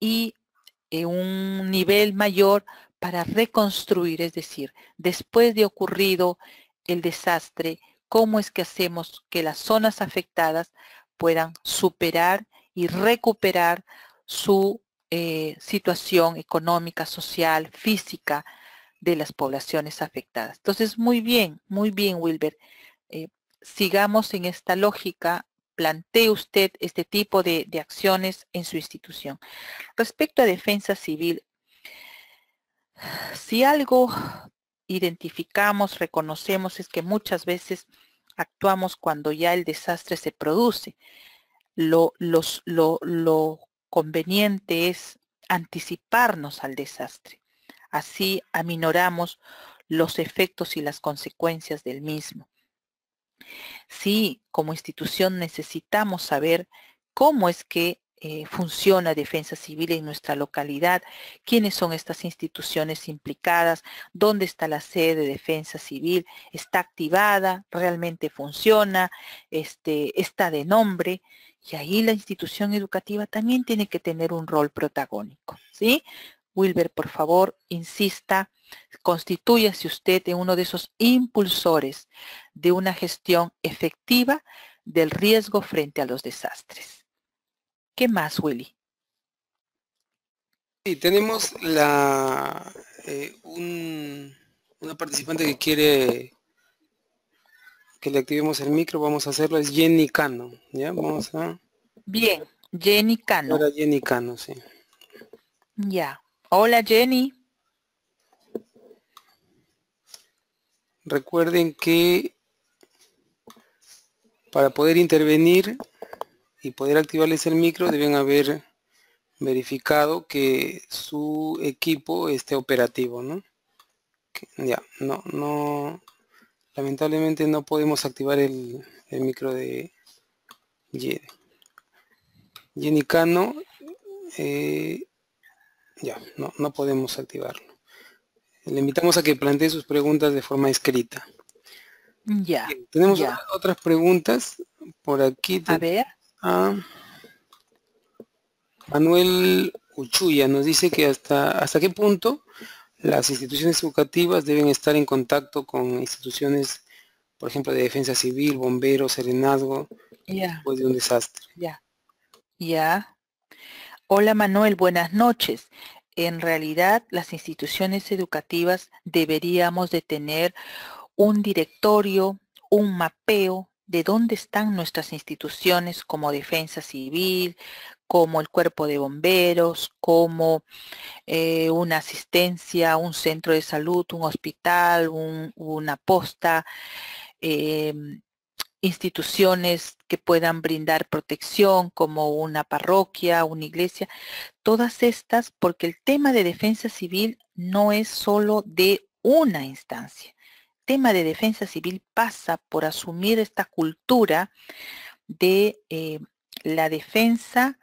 y eh, un nivel mayor para reconstruir, es decir, después de ocurrido el desastre, cómo es que hacemos que las zonas afectadas puedan superar y recuperar su eh, situación económica, social, física de las poblaciones afectadas. Entonces, muy bien, muy bien, Wilbert. Eh, sigamos en esta lógica, plantee usted este tipo de, acciones en su institución. Respecto a defensa civil, si algo identificamos, reconocemos, es que muchas veces actuamos cuando ya el desastre se produce. Lo, lo conveniente es anticiparnos al desastre. Así aminoramos los efectos y las consecuencias del mismo. Sí, como institución necesitamos saber cómo es que eh, funciona defensa civil en nuestra localidad, quiénes son estas instituciones implicadas, dónde está la sede de defensa civil, está activada, realmente funciona, este, está de nombre. Y ahí la institución educativa también tiene que tener un rol protagónico. ¿sí? Wilber, por favor, insista Constituyase usted en uno de esos impulsores de una gestión efectiva del riesgo frente a los desastres. ¿Qué más, Willy? Sí, tenemos la, eh, un, una participante que quiere que le activemos el micro, vamos a hacerlo, es Jenny Cano, ¿ya? Vamos a... Bien, Jenny Cano. Hola Jenny Cano, sí. Ya. Hola Jenny. Recuerden que para poder intervenir y poder activarles el micro deben haber verificado que su equipo esté operativo, ya, no, no, lamentablemente no podemos activar el, micro de Jenny. Cano, eh, ya, no, no podemos activarlo. Le invitamos a que plantee sus preguntas de forma escrita. Ya. tenemos otras preguntas por aquí. A ver. Manuel Uchuya nos dice que hasta, hasta qué punto las instituciones educativas deben estar en contacto con instituciones, por ejemplo, de defensa civil, bomberos, serenazgo, después de un desastre. Ya. Ya. Hola Manuel, buenas noches en realidad las instituciones educativas deberíamos de tener un directorio, un mapeo de dónde están nuestras instituciones como defensa civil, como el cuerpo de bomberos, como eh, una asistencia, un centro de salud, un hospital, una posta, em, instituciones que puedan brindar protección, como una parroquia, una iglesia, todas estas, porque el tema de defensa civil no es solo de una instancia. El tema de defensa civil pasa por asumir esta cultura de eh, la defensa,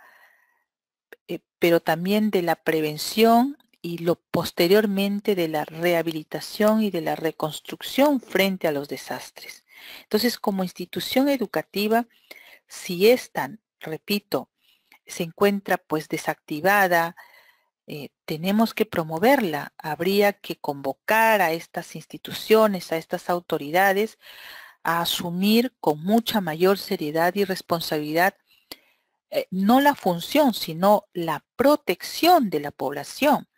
eh, pero también de la prevención y lo posteriormente de la rehabilitación y de la reconstrucción frente a los desastres. Entonces, como institución educativa, si esta, repito, se encuentra pues desactivada, eh, tenemos que promoverla. Habría que convocar a estas instituciones, a estas autoridades, a asumir con mucha mayor seriedad y responsabilidad eh, no la función, sino la protección de la población.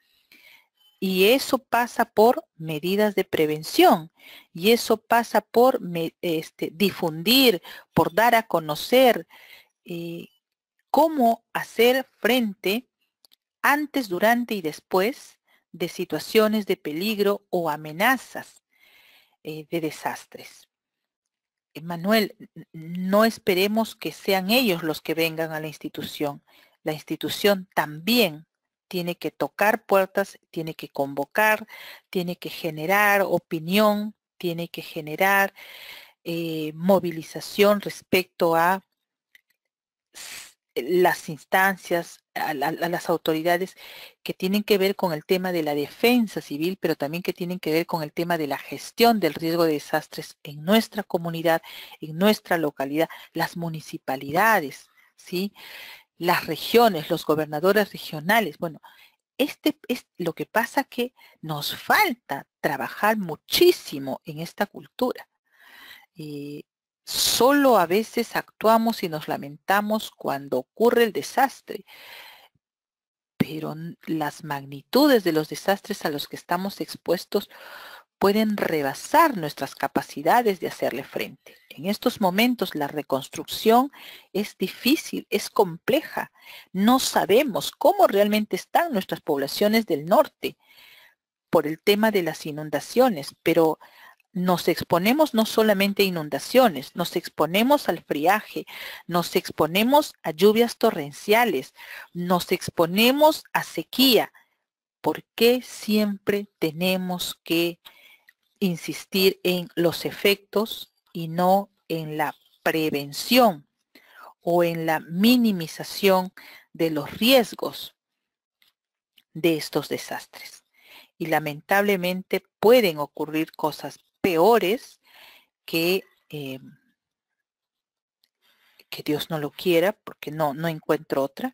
Y eso pasa por medidas de prevención y eso pasa por este, difundir, por dar a conocer eh, cómo hacer frente antes, durante y después de situaciones de peligro o amenazas eh, de desastres. Manuel, no esperemos que sean ellos los que vengan a la institución. La institución también tiene que tocar puertas, tiene que convocar, tiene que generar opinión, tiene que generar eh, movilización respecto a las instancias, a, a, las autoridades que tienen que ver con el tema de la defensa civil, pero también que tienen que ver con el tema de la gestión del riesgo de desastres en nuestra comunidad, en nuestra localidad, las municipalidades, ¿sí? las regiones, los gobernadores regionales. Bueno, este es lo que pasa que nos falta trabajar muchísimo en esta cultura. Eh, solo a veces actuamos y nos lamentamos cuando ocurre el desastre, pero las magnitudes de los desastres a los que estamos expuestos pueden rebasar nuestras capacidades de hacerle frente. En estos momentos la reconstrucción es difícil, es compleja. No sabemos cómo realmente están nuestras poblaciones del norte por el tema de las inundaciones, pero nos exponemos no solamente a inundaciones, nos exponemos al friaje, nos exponemos a lluvias torrenciales, nos exponemos a sequía. ¿Por qué siempre tenemos que insistir en los efectos y no en la prevención o en la minimización de los riesgos de estos desastres. Y lamentablemente pueden ocurrir cosas peores que, eh, que Dios no lo quiera, porque no, no encuentro otra,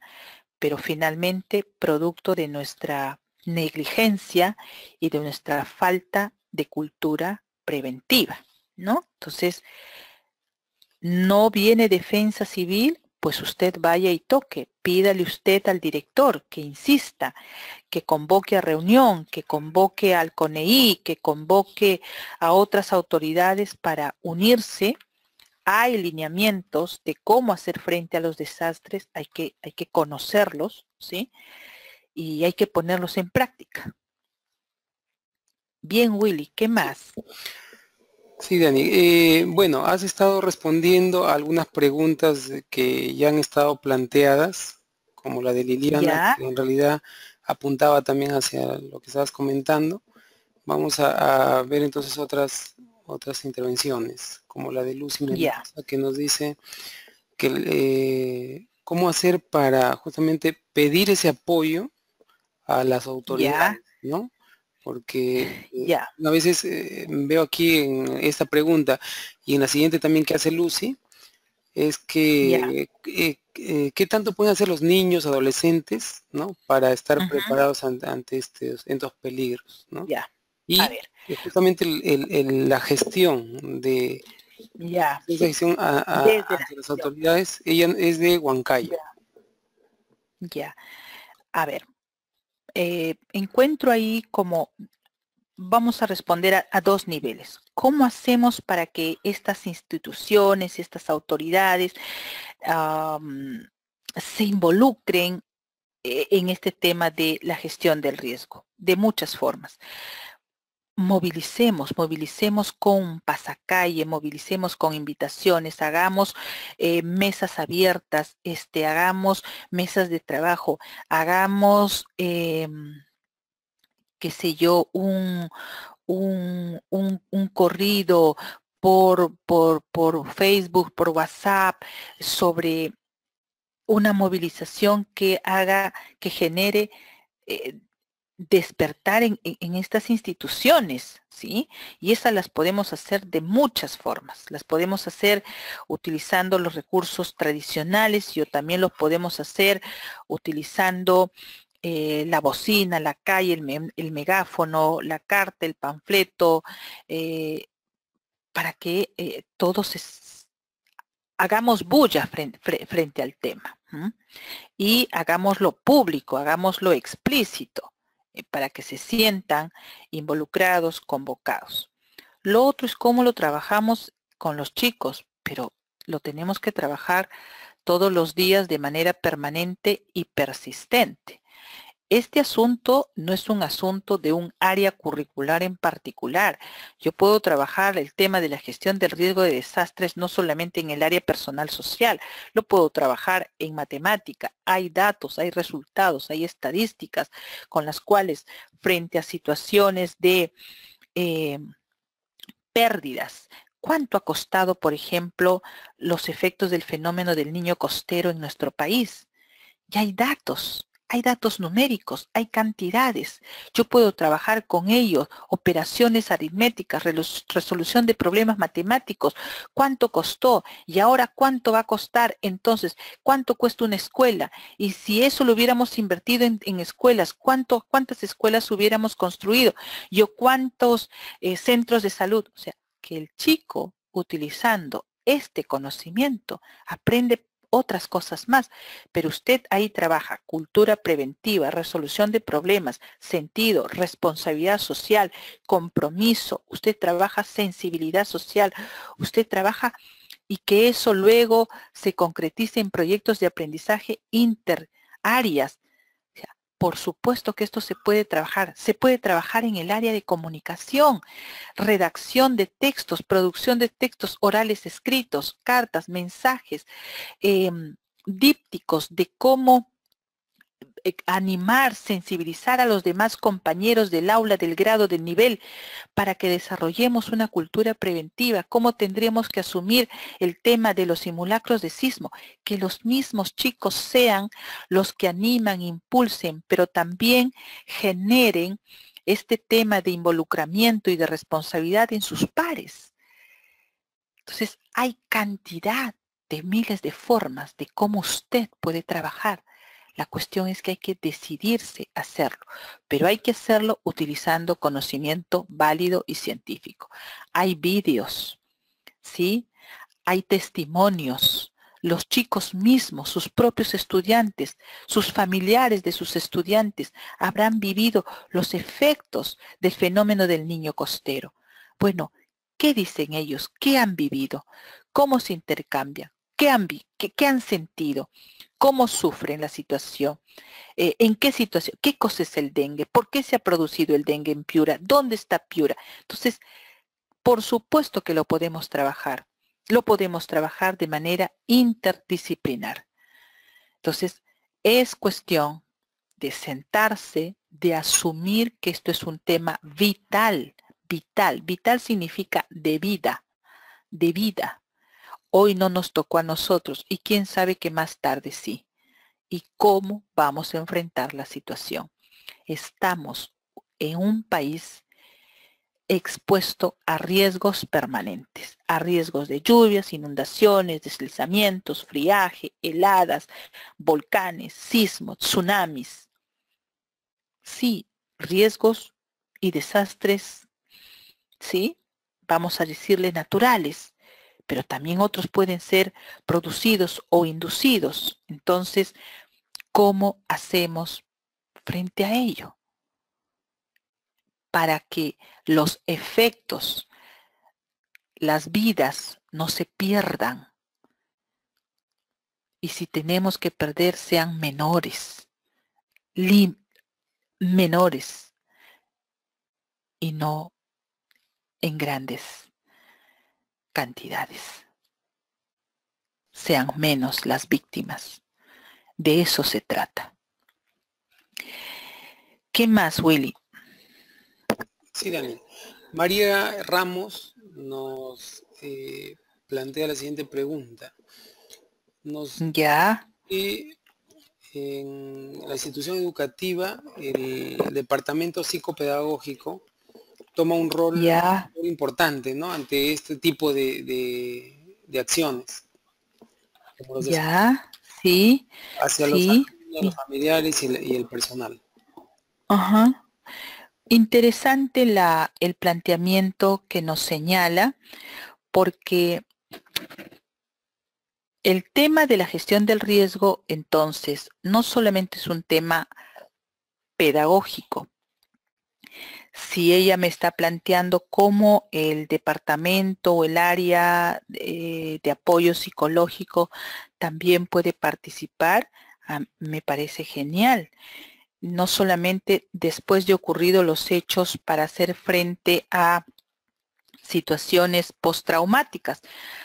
pero finalmente producto de nuestra negligencia y de nuestra falta de cultura preventiva, ¿no? Entonces, no viene defensa civil, pues usted vaya y toque, pídale usted al director que insista, que convoque a reunión, que convoque al CONEI, que convoque a otras autoridades para unirse. Hay lineamientos de cómo hacer frente a los desastres, hay que, hay que conocerlos, ¿sí? Y hay que ponerlos en práctica. Bien, Willy, ¿qué más? Sí, Dani. Eh, bueno, has estado respondiendo a algunas preguntas que ya han estado planteadas, como la de Liliana, que en realidad apuntaba también hacia lo que estabas comentando. Vamos a, ver entonces otras otras intervenciones, como la de Lucy que nos dice que eh, cómo hacer para justamente pedir ese apoyo a las autoridades, ¿no? porque eh, a veces eh, veo aquí en esta pregunta y en la siguiente también que hace Lucy, es que eh, qué tanto pueden hacer los niños, adolescentes, ¿no? Para estar preparados ante, estos, peligros, ¿no? Ya. Y justamente la gestión de la gestión a, las autoridades, ella es de Huancayo. Ya. A ver, eh, encuentro ahí como vamos a responder a, dos niveles. ¿Cómo hacemos para que estas instituciones, estas autoridades se involucren eh, en este tema de la gestión del riesgo? De muchas formas movilicemos, movilicemos con pasacalle, movilicemos con invitaciones, hagamos eh, mesas abiertas, este, hagamos mesas de trabajo, hagamos, em, qué sé yo, un, corrido por, por, Facebook, por WhatsApp, sobre una movilización que haga, que genere eh, despertar en, estas instituciones, ¿sí? Y esas las podemos hacer de muchas formas. Las podemos hacer utilizando los recursos tradicionales y también los podemos hacer utilizando eh, la bocina, la calle, el, megáfono, la carta, el panfleto, eh, para que eh, todos hagamos bulla frente, al tema y y hagámoslo público, hagámoslo explícito. Eh, para que se sientan involucrados, convocados. Lo otro es cómo lo trabajamos con los chicos, pero lo tenemos que trabajar todos los días de manera permanente y persistente. Este asunto no es un asunto de un área curricular en particular. Yo puedo trabajar el tema de la gestión del riesgo de desastres no solamente en el área personal social, lo puedo trabajar en matemática. Hay datos, hay resultados, hay estadísticas con las cuales frente a situaciones de em, pérdidas, ¿Cuánto ha costado, por ejemplo, los efectos del fenómeno del niño costero en nuestro país? Ya hay datos, hay datos numéricos, hay cantidades. Yo puedo trabajar con ellos, operaciones aritméticas, resolución de problemas matemáticos, cuánto costó y ahora cuánto va a costar, entonces, cuánto cuesta una escuela. Y si eso lo hubiéramos invertido en, escuelas, cuántas escuelas hubiéramos construido, yo cuántos eh, centros de salud. O sea, que el chico utilizando este conocimiento aprende otras cosas más, pero usted ahí trabaja cultura preventiva, resolución de problemas, sentido, responsabilidad social, compromiso, usted trabaja sensibilidad social, usted trabaja y que eso luego se concretice en proyectos de aprendizaje inter áreas por supuesto que esto se puede trabajar. Se puede trabajar en el área de comunicación, redacción de textos, producción de textos orales escritos, cartas, mensajes, em, dípticos de cómo eh, animar, sensibilizar a los demás compañeros del aula, del grado, del nivel, para que desarrollemos una cultura preventiva, cómo tendremos que asumir el tema de los simulacros de sismo, que los mismos chicos sean los que animan, impulsen, pero también generen este tema de involucramiento y de responsabilidad en sus pares. Entonces, hay cantidad de miles de formas de cómo usted puede trabajar la cuestión es que hay que decidirse hacerlo, pero hay que hacerlo utilizando conocimiento válido y científico. Hay vídeos, ¿sí? Hay testimonios, los chicos mismos, sus propios estudiantes, sus familiares de sus estudiantes, habrán vivido los efectos del fenómeno del niño costero. Bueno, ¿qué dicen ellos? ¿Qué han vivido? ¿Cómo se intercambian? qué han, sentido, cómo sufren la situación, eh, en qué situación, qué cosa es el dengue, por qué se ha producido el dengue en Piura, dónde está Piura. Entonces, por supuesto que lo podemos trabajar, lo podemos trabajar de manera interdisciplinar. Entonces, es cuestión de sentarse, de asumir que esto es un tema vital, vital. Vital significa de vida, de vida. Hoy no nos tocó a nosotros y quién sabe que más tarde sí. ¿Y cómo vamos a enfrentar la situación? Estamos en un país expuesto a riesgos permanentes, a riesgos de lluvias, inundaciones, deslizamientos, friaje, heladas, volcanes, sismos, tsunamis. Sí, riesgos y desastres, ¿sí? Vamos a decirle naturales, pero también otros pueden ser producidos o inducidos. Entonces, ¿cómo hacemos frente a ello? Para que los efectos, las vidas no se pierdan. Y si tenemos que perder, sean menores, menores y no en grandes cantidades. Sean menos las víctimas. De eso se trata. ¿Qué más, Willy? Sí, Dani. María Ramos nos eh, plantea la siguiente pregunta. Nos, ya. en la institución educativa, el departamento psicopedagógico toma un rol muy importante, ¿no? Ante este tipo de, acciones. ya, sí. Hacia Los, familiares y el, personal. Interesante la, el planteamiento que nos señala, porque el tema de la gestión del riesgo, entonces, no solamente es un tema pedagógico, si ella me está planteando cómo el departamento o el área de apoyo psicológico también puede participar, me parece genial. No solamente después de ocurrido los hechos para hacer frente a situaciones postraumáticas,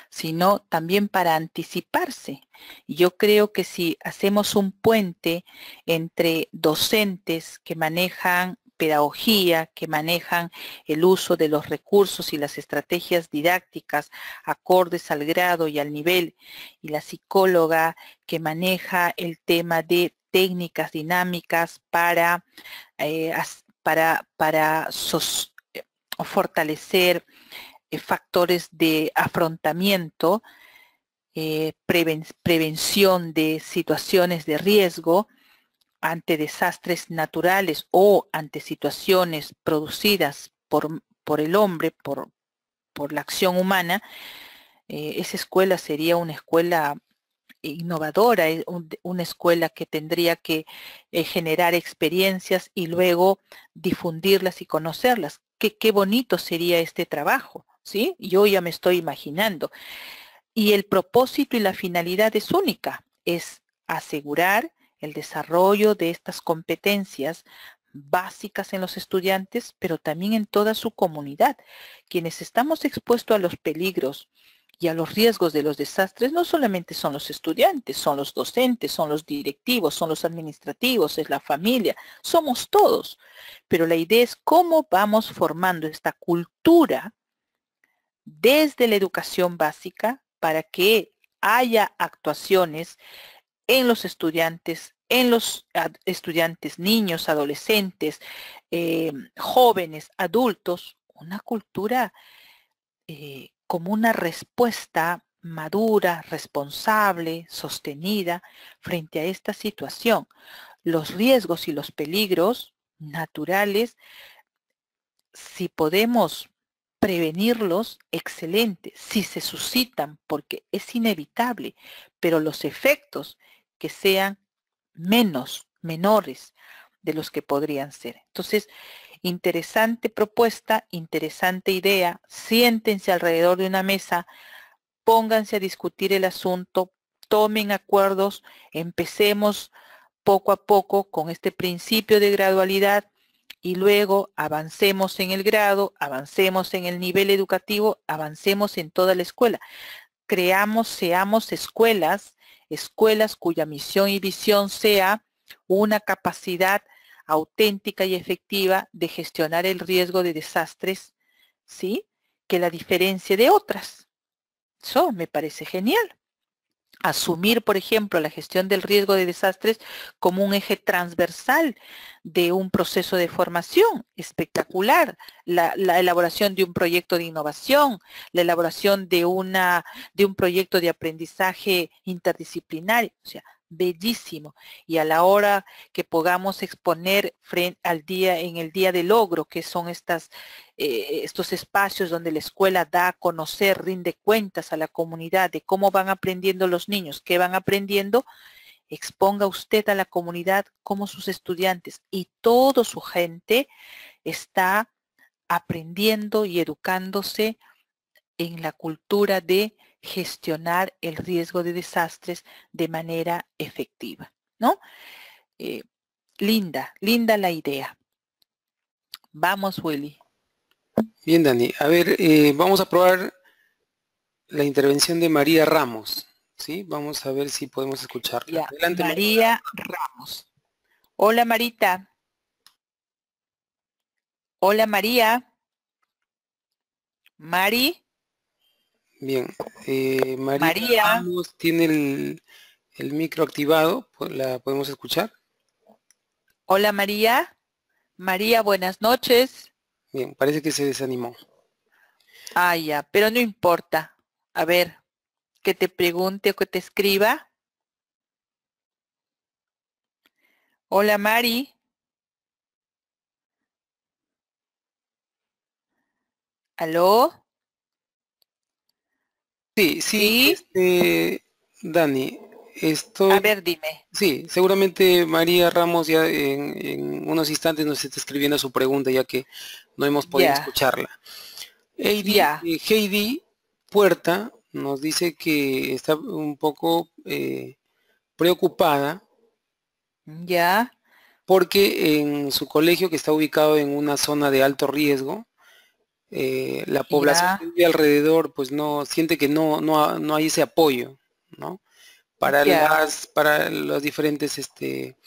sino también para anticiparse. Yo creo que si hacemos un puente entre docentes que manejan pedagogía que manejan el uso de los recursos y las estrategias didácticas acordes al grado y al nivel, y la psicóloga que maneja el tema de técnicas dinámicas para, eh, eh, fortalecer eh, factores de afrontamiento, prevención de situaciones de riesgo, ante desastres naturales o ante situaciones producidas por, el hombre, por, la acción humana, eh, esa escuela sería una escuela innovadora, una escuela que tendría que eh, generar experiencias y luego difundirlas y conocerlas. Qué, qué bonito sería este trabajo, ¿sí? Yo ya me estoy imaginando. Y el propósito y la finalidad es única, es asegurar el desarrollo de estas competencias básicas en los estudiantes, pero también en toda su comunidad. Quienes estamos expuestos a los peligros y a los riesgos de los desastres no solamente son los estudiantes, son los docentes, son los directivos, son los administrativos, es la familia, somos todos. Pero la idea es cómo vamos formando esta cultura desde la educación básica para que haya actuaciones en los estudiantes, en los estudiantes, niños, adolescentes, eh, jóvenes, adultos, una cultura eh, como una respuesta madura, responsable, sostenida frente a esta situación. Los riesgos y los peligros naturales, si podemos prevenirlos, excelente, si se suscitan, porque es inevitable, pero los efectos que sean menos, menores de los que podrían ser. Entonces, interesante propuesta, interesante idea, siéntense alrededor de una mesa, pónganse a discutir el asunto, tomen acuerdos, empecemos poco a poco con este principio de gradualidad, y luego avancemos en el grado, avancemos en el nivel educativo, avancemos en toda la escuela. Creamos, seamos escuelas, escuelas cuya misión y visión sea una capacidad auténtica y efectiva de gestionar el riesgo de desastres, ¿sí? Que la diferencia de otras. Eso me parece genial asumir, por ejemplo, la gestión del riesgo de desastres como un eje transversal de un proceso de formación espectacular, la, elaboración de un proyecto de innovación, la elaboración de, una, de un proyecto de aprendizaje interdisciplinario. O sea, bellísimo. Y a la hora que podamos exponer frente al día, en el día de logro, que son estas, eh, estos espacios donde la escuela da a conocer, rinde cuentas a la comunidad de cómo van aprendiendo los niños, qué van aprendiendo, exponga usted a la comunidad como sus estudiantes y toda su gente está aprendiendo y educándose en la cultura de gestionar el riesgo de desastres de manera efectiva, ¿no? Eh, linda, linda la idea. Vamos, Willy. Bien, Dani. A ver, eh, vamos a probar la intervención de María Ramos. ¿sí? Vamos a ver si podemos escucharla. María Ramos. Hola, Marita. Hola, María. Mari. Bien, eh, María, tiene el, el, micro activado, ¿la podemos escuchar? Hola María, María, buenas noches. Bien, parece que se desanimó. Ah, ya, pero no importa. A ver, que te pregunte o que te escriba. Hola Mari. ¿Aló? Sí, sí, Este, Dani, esto... A ver, dime. Sí, seguramente María Ramos ya en, unos instantes nos está escribiendo su pregunta ya que no hemos podido escucharla. Heidi, eh, Heidi, Puerta nos dice que está un poco eh, preocupada. Ya. Porque en su colegio, que está ubicado en una zona de alto riesgo, eh, la población de alrededor pues no siente que no, no, no hay ese apoyo, ¿no? Para, las, para las diferentes este,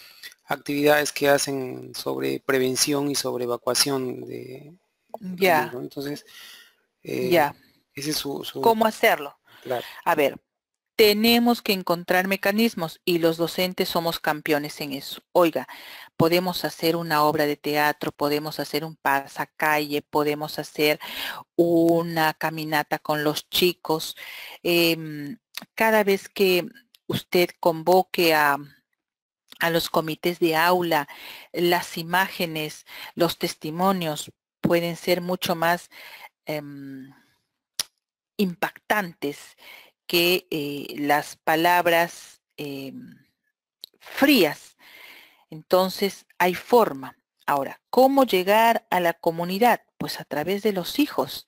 actividades que hacen sobre prevención y sobre evacuación de... Ya. Entonces, eh, ya. ese es su, ¿Cómo hacerlo? A ver, tenemos que encontrar mecanismos y los docentes somos campeones en eso. Oiga, podemos hacer una obra de teatro, podemos hacer un pasacalle, podemos hacer una caminata con los chicos. Em, cada vez que usted convoque a, los comités de aula, las imágenes, los testimonios pueden ser mucho más em, impactantes que eh, las palabras em, frías. Entonces hay forma. Ahora, ¿cómo llegar a la comunidad? Pues a través de los hijos.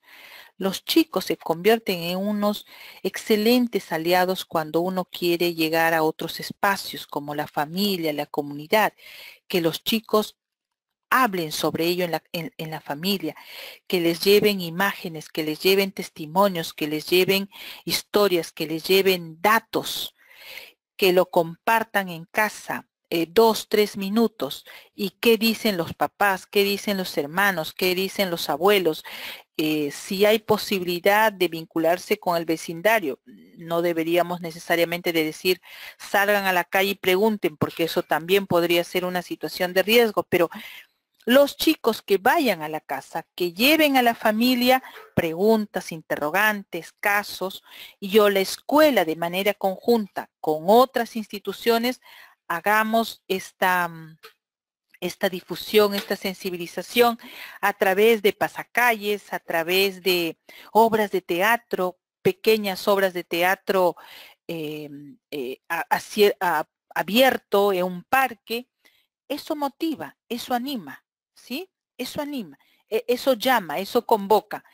Los chicos se convierten en unos excelentes aliados cuando uno quiere llegar a otros espacios como la familia, la comunidad, que los chicos hablen sobre ello en la, familia, que les lleven imágenes, que les lleven testimonios, que les lleven historias, que les lleven datos, que lo compartan en casa eh, dos, tres minutos. ¿Y qué dicen los papás? ¿Qué dicen los hermanos? ¿Qué dicen los abuelos? Eh, si hay posibilidad de vincularse con el vecindario, no deberíamos necesariamente de decir salgan a la calle y pregunten, porque eso también podría ser una situación de riesgo, pero los chicos que vayan a la casa, que lleven a la familia preguntas, interrogantes, casos, y o la escuela de manera conjunta con otras instituciones, hagamos esta, mm, esta difusión, esta sensibilización a través de pasacalles, a través de obras de teatro, pequeñas obras de teatro em, eh, abierto en un parque, eso motiva, eso anima. ¿sí? Eso anima, e-, eso llama, eso convoca.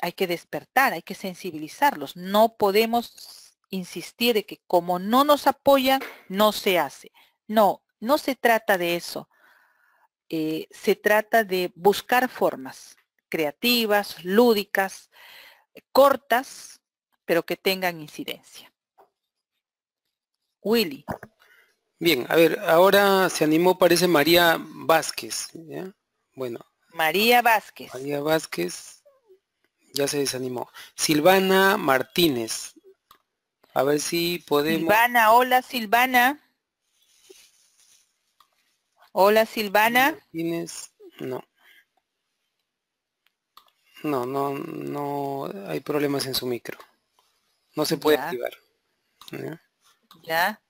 Hay que despertar, hay que sensibilizarlos. No podemos insistir de que como no nos apoyan, no se hace. No, no se trata de eso. Eh, se trata de buscar formas creativas, lúdicas, cortas, pero que tengan incidencia. Willy. Bien, a ver, ahora se animó, parece María Vázquez. ¿ya? Bueno. María Vázquez. María Vázquez ya se desanimó. Silvana Martínez. A ver si podemos. Silvana, hola Silvana. Hola Silvana. Martínez, no. No, no, no hay problemas en su micro. No se puede activar. ¿Ya?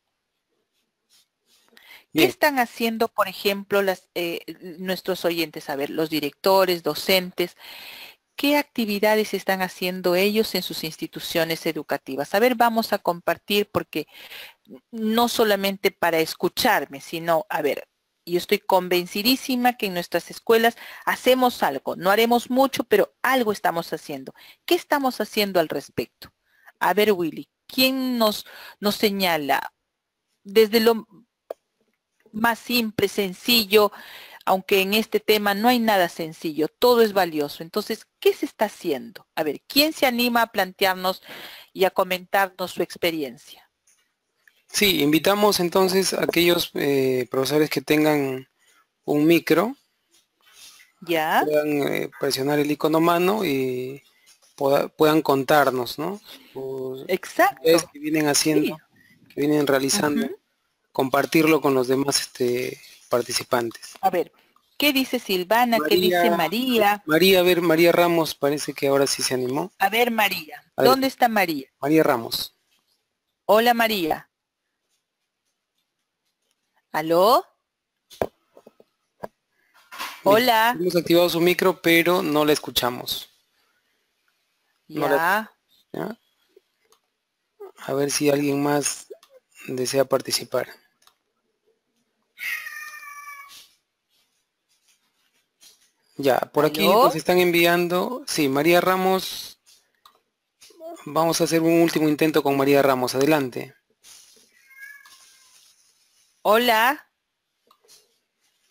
¿Qué están haciendo, por ejemplo, eh, nuestros oyentes? A ver, los directores, docentes, ¿qué actividades están haciendo ellos en sus instituciones educativas? A ver, vamos a compartir porque no solamente para escucharme, sino, a ver, yo estoy convencidísima que en nuestras escuelas hacemos algo, no haremos mucho, pero algo estamos haciendo. ¿Qué estamos haciendo al respecto? A ver, Willy, ¿quién nos, nos señala desde lo más simple, sencillo, aunque en este tema no hay nada sencillo, todo es valioso. Entonces, ¿qué se está haciendo? A ver, ¿quién se anima a plantearnos y a comentarnos su experiencia? Sí, invitamos entonces a aquellos eh, profesores que tengan un micro, ya. puedan eh, presionar el icono mano y puedan contarnos, ¿no? Exacto. Que vienen haciendo, que vienen realizando compartirlo con los demás este, participantes. A ver, ¿qué dice Silvana? ¿Qué dice María? María, a ver, María Ramos parece que ahora sí se animó. A ver, María, ¿dónde está María? María Ramos. Hola, María. ¿Aló? Hola. Hemos activado su micro, pero no la escuchamos. ¿ya? A ver si alguien más desea participar. Ya, por aquí nos están enviando, sí, María Ramos, vamos a hacer un último intento con María Ramos, adelante. Hola.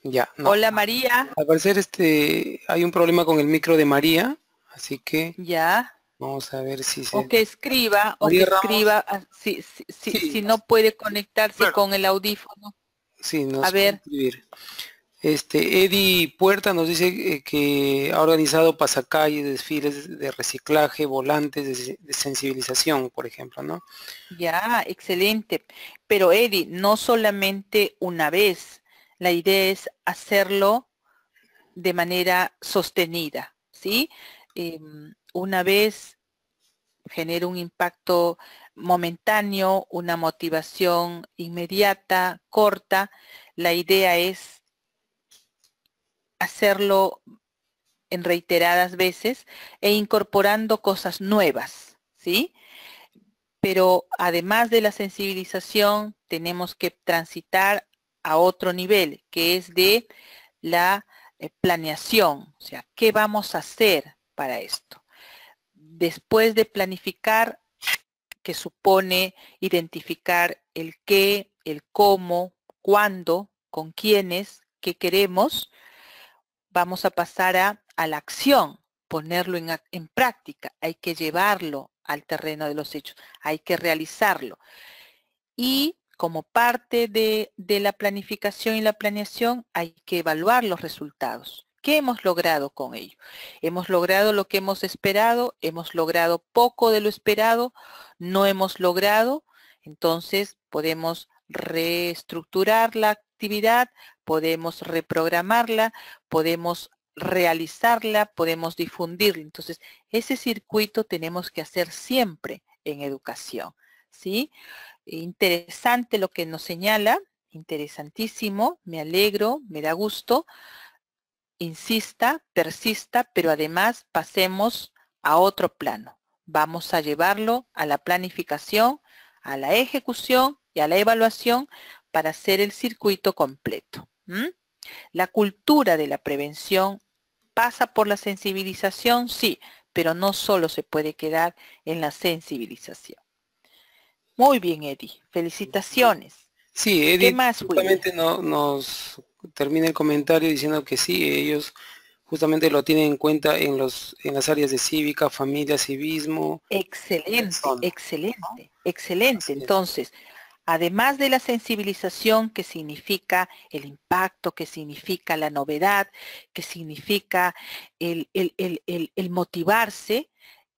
Ya. No. Hola María. Al parecer este, hay un problema con el micro de María, así que... Ya. Vamos a ver si se... O que escriba, o que escriba, ah, si, no puede conectarse con el audífono. Sí, no. a ver. Este, Eddie Puerta nos dice eh, que ha organizado pasacalles, desfiles de reciclaje, volantes de, sensibilización, por ejemplo, ¿no? Ya, excelente. Pero Eddie, no solamente una vez, la idea es hacerlo de manera sostenida, ¿sí? Em, una vez genera un impacto momentáneo, una motivación inmediata, corta. La idea es hacerlo en reiteradas veces e incorporando cosas nuevas, ¿sí? Pero además de la sensibilización, tenemos que transitar a otro nivel, que es de la eh, planeación, o sea, ¿qué vamos a hacer para esto? Después de planificar, que supone identificar el qué, el cómo, cuándo, con quiénes, qué queremos, vamos a pasar a, la acción, ponerlo en, práctica, hay que llevarlo al terreno de los hechos, hay que realizarlo. Y como parte de, de, la planificación y la planeación hay que evaluar los resultados. ¿Qué hemos logrado con ello? ¿Hemos logrado lo que hemos esperado? ¿Hemos logrado poco de lo esperado? ¿No hemos logrado? Entonces podemos reestructurar la actividad, podemos reprogramarla, podemos realizarla, podemos difundirla. Entonces, ese circuito tenemos que hacer siempre en educación. ¿sí? Interesante lo que nos señala, interesantísimo, me alegro, me da gusto. Insista, persista, pero además pasemos a otro plano. Vamos a llevarlo a la planificación, a la ejecución y a la evaluación para hacer el circuito completo. La cultura de la prevención pasa por la sensibilización, sí, pero no solo se puede quedar en la sensibilización. Muy bien, Eddie. Felicitaciones. Sí, Eddie, más, justamente nos termina el comentario diciendo que sí, ellos justamente lo tienen en cuenta en los en las áreas de cívica, familia, civismo. Excelente, excelente, excelente. Entonces, además de la sensibilización que significa el impacto, que significa la novedad, que significa el, motivarse,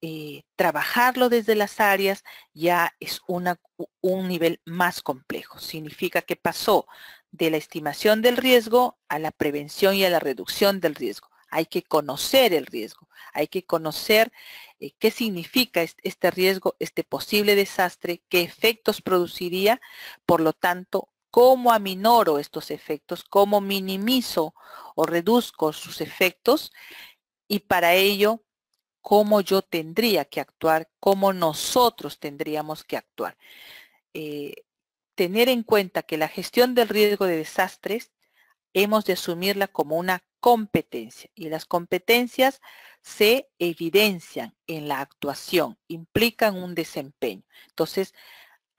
eh, trabajarlo desde las áreas ya es un nivel más complejo. Significa que pasó de la estimación del riesgo a la prevención y a la reducción del riesgo. Hay que conocer el riesgo, hay que conocer eh, qué significa este riesgo, este posible desastre, qué efectos produciría, por lo tanto, cómo aminoro estos efectos, cómo minimizo o reduzco sus efectos y para ello cómo yo tendría que actuar, cómo nosotros tendríamos que actuar. Eh, tener en cuenta que la gestión del riesgo de desastres hemos de asumirla como una competencia y las competencias se evidencian en la actuación, implican un desempeño. Entonces,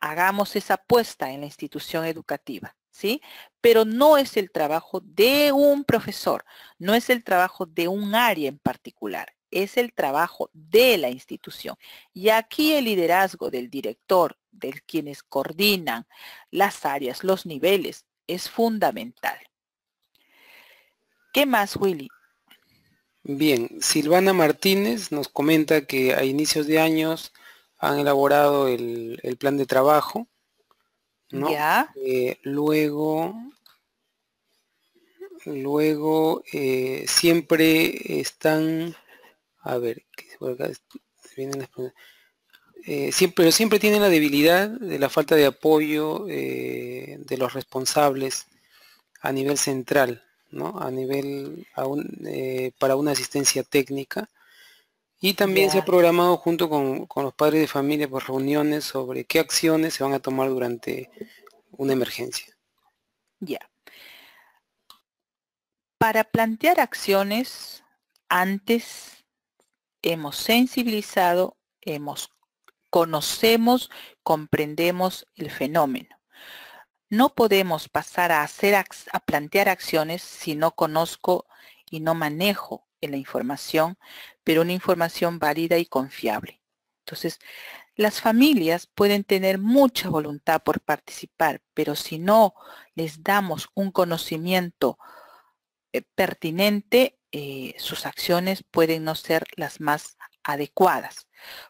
hagamos esa apuesta en la institución educativa, ¿sí? Pero no es el trabajo de un profesor, no es el trabajo de un área en particular, es el trabajo de la institución. Y aquí el liderazgo del director, de quienes coordinan las áreas, los niveles, es fundamental. ¿Qué más, Willy? Bien, Silvana Martínez nos comenta que a inicios de años han elaborado el, plan de trabajo. ¿no? Ya. Eh, luego, luego eh, siempre están, a ver, vienen las eh, siempre, siempre tienen la debilidad de la falta de apoyo de los responsables a nivel central, a nivel eh, para una asistencia técnica y también se ha programado junto con, los padres de familia por pues, reuniones sobre qué acciones se van a tomar durante una emergencia. Ya. Para plantear acciones, antes hemos sensibilizado, hemos, conocemos, comprendemos el fenómeno. No podemos pasar a, hacer, a plantear acciones si no conozco y no manejo la información, pero una información válida y confiable. Entonces, las familias pueden tener mucha voluntad por participar, pero si no les damos un conocimiento eh, pertinente, eh, sus acciones pueden no ser las más adecuadas.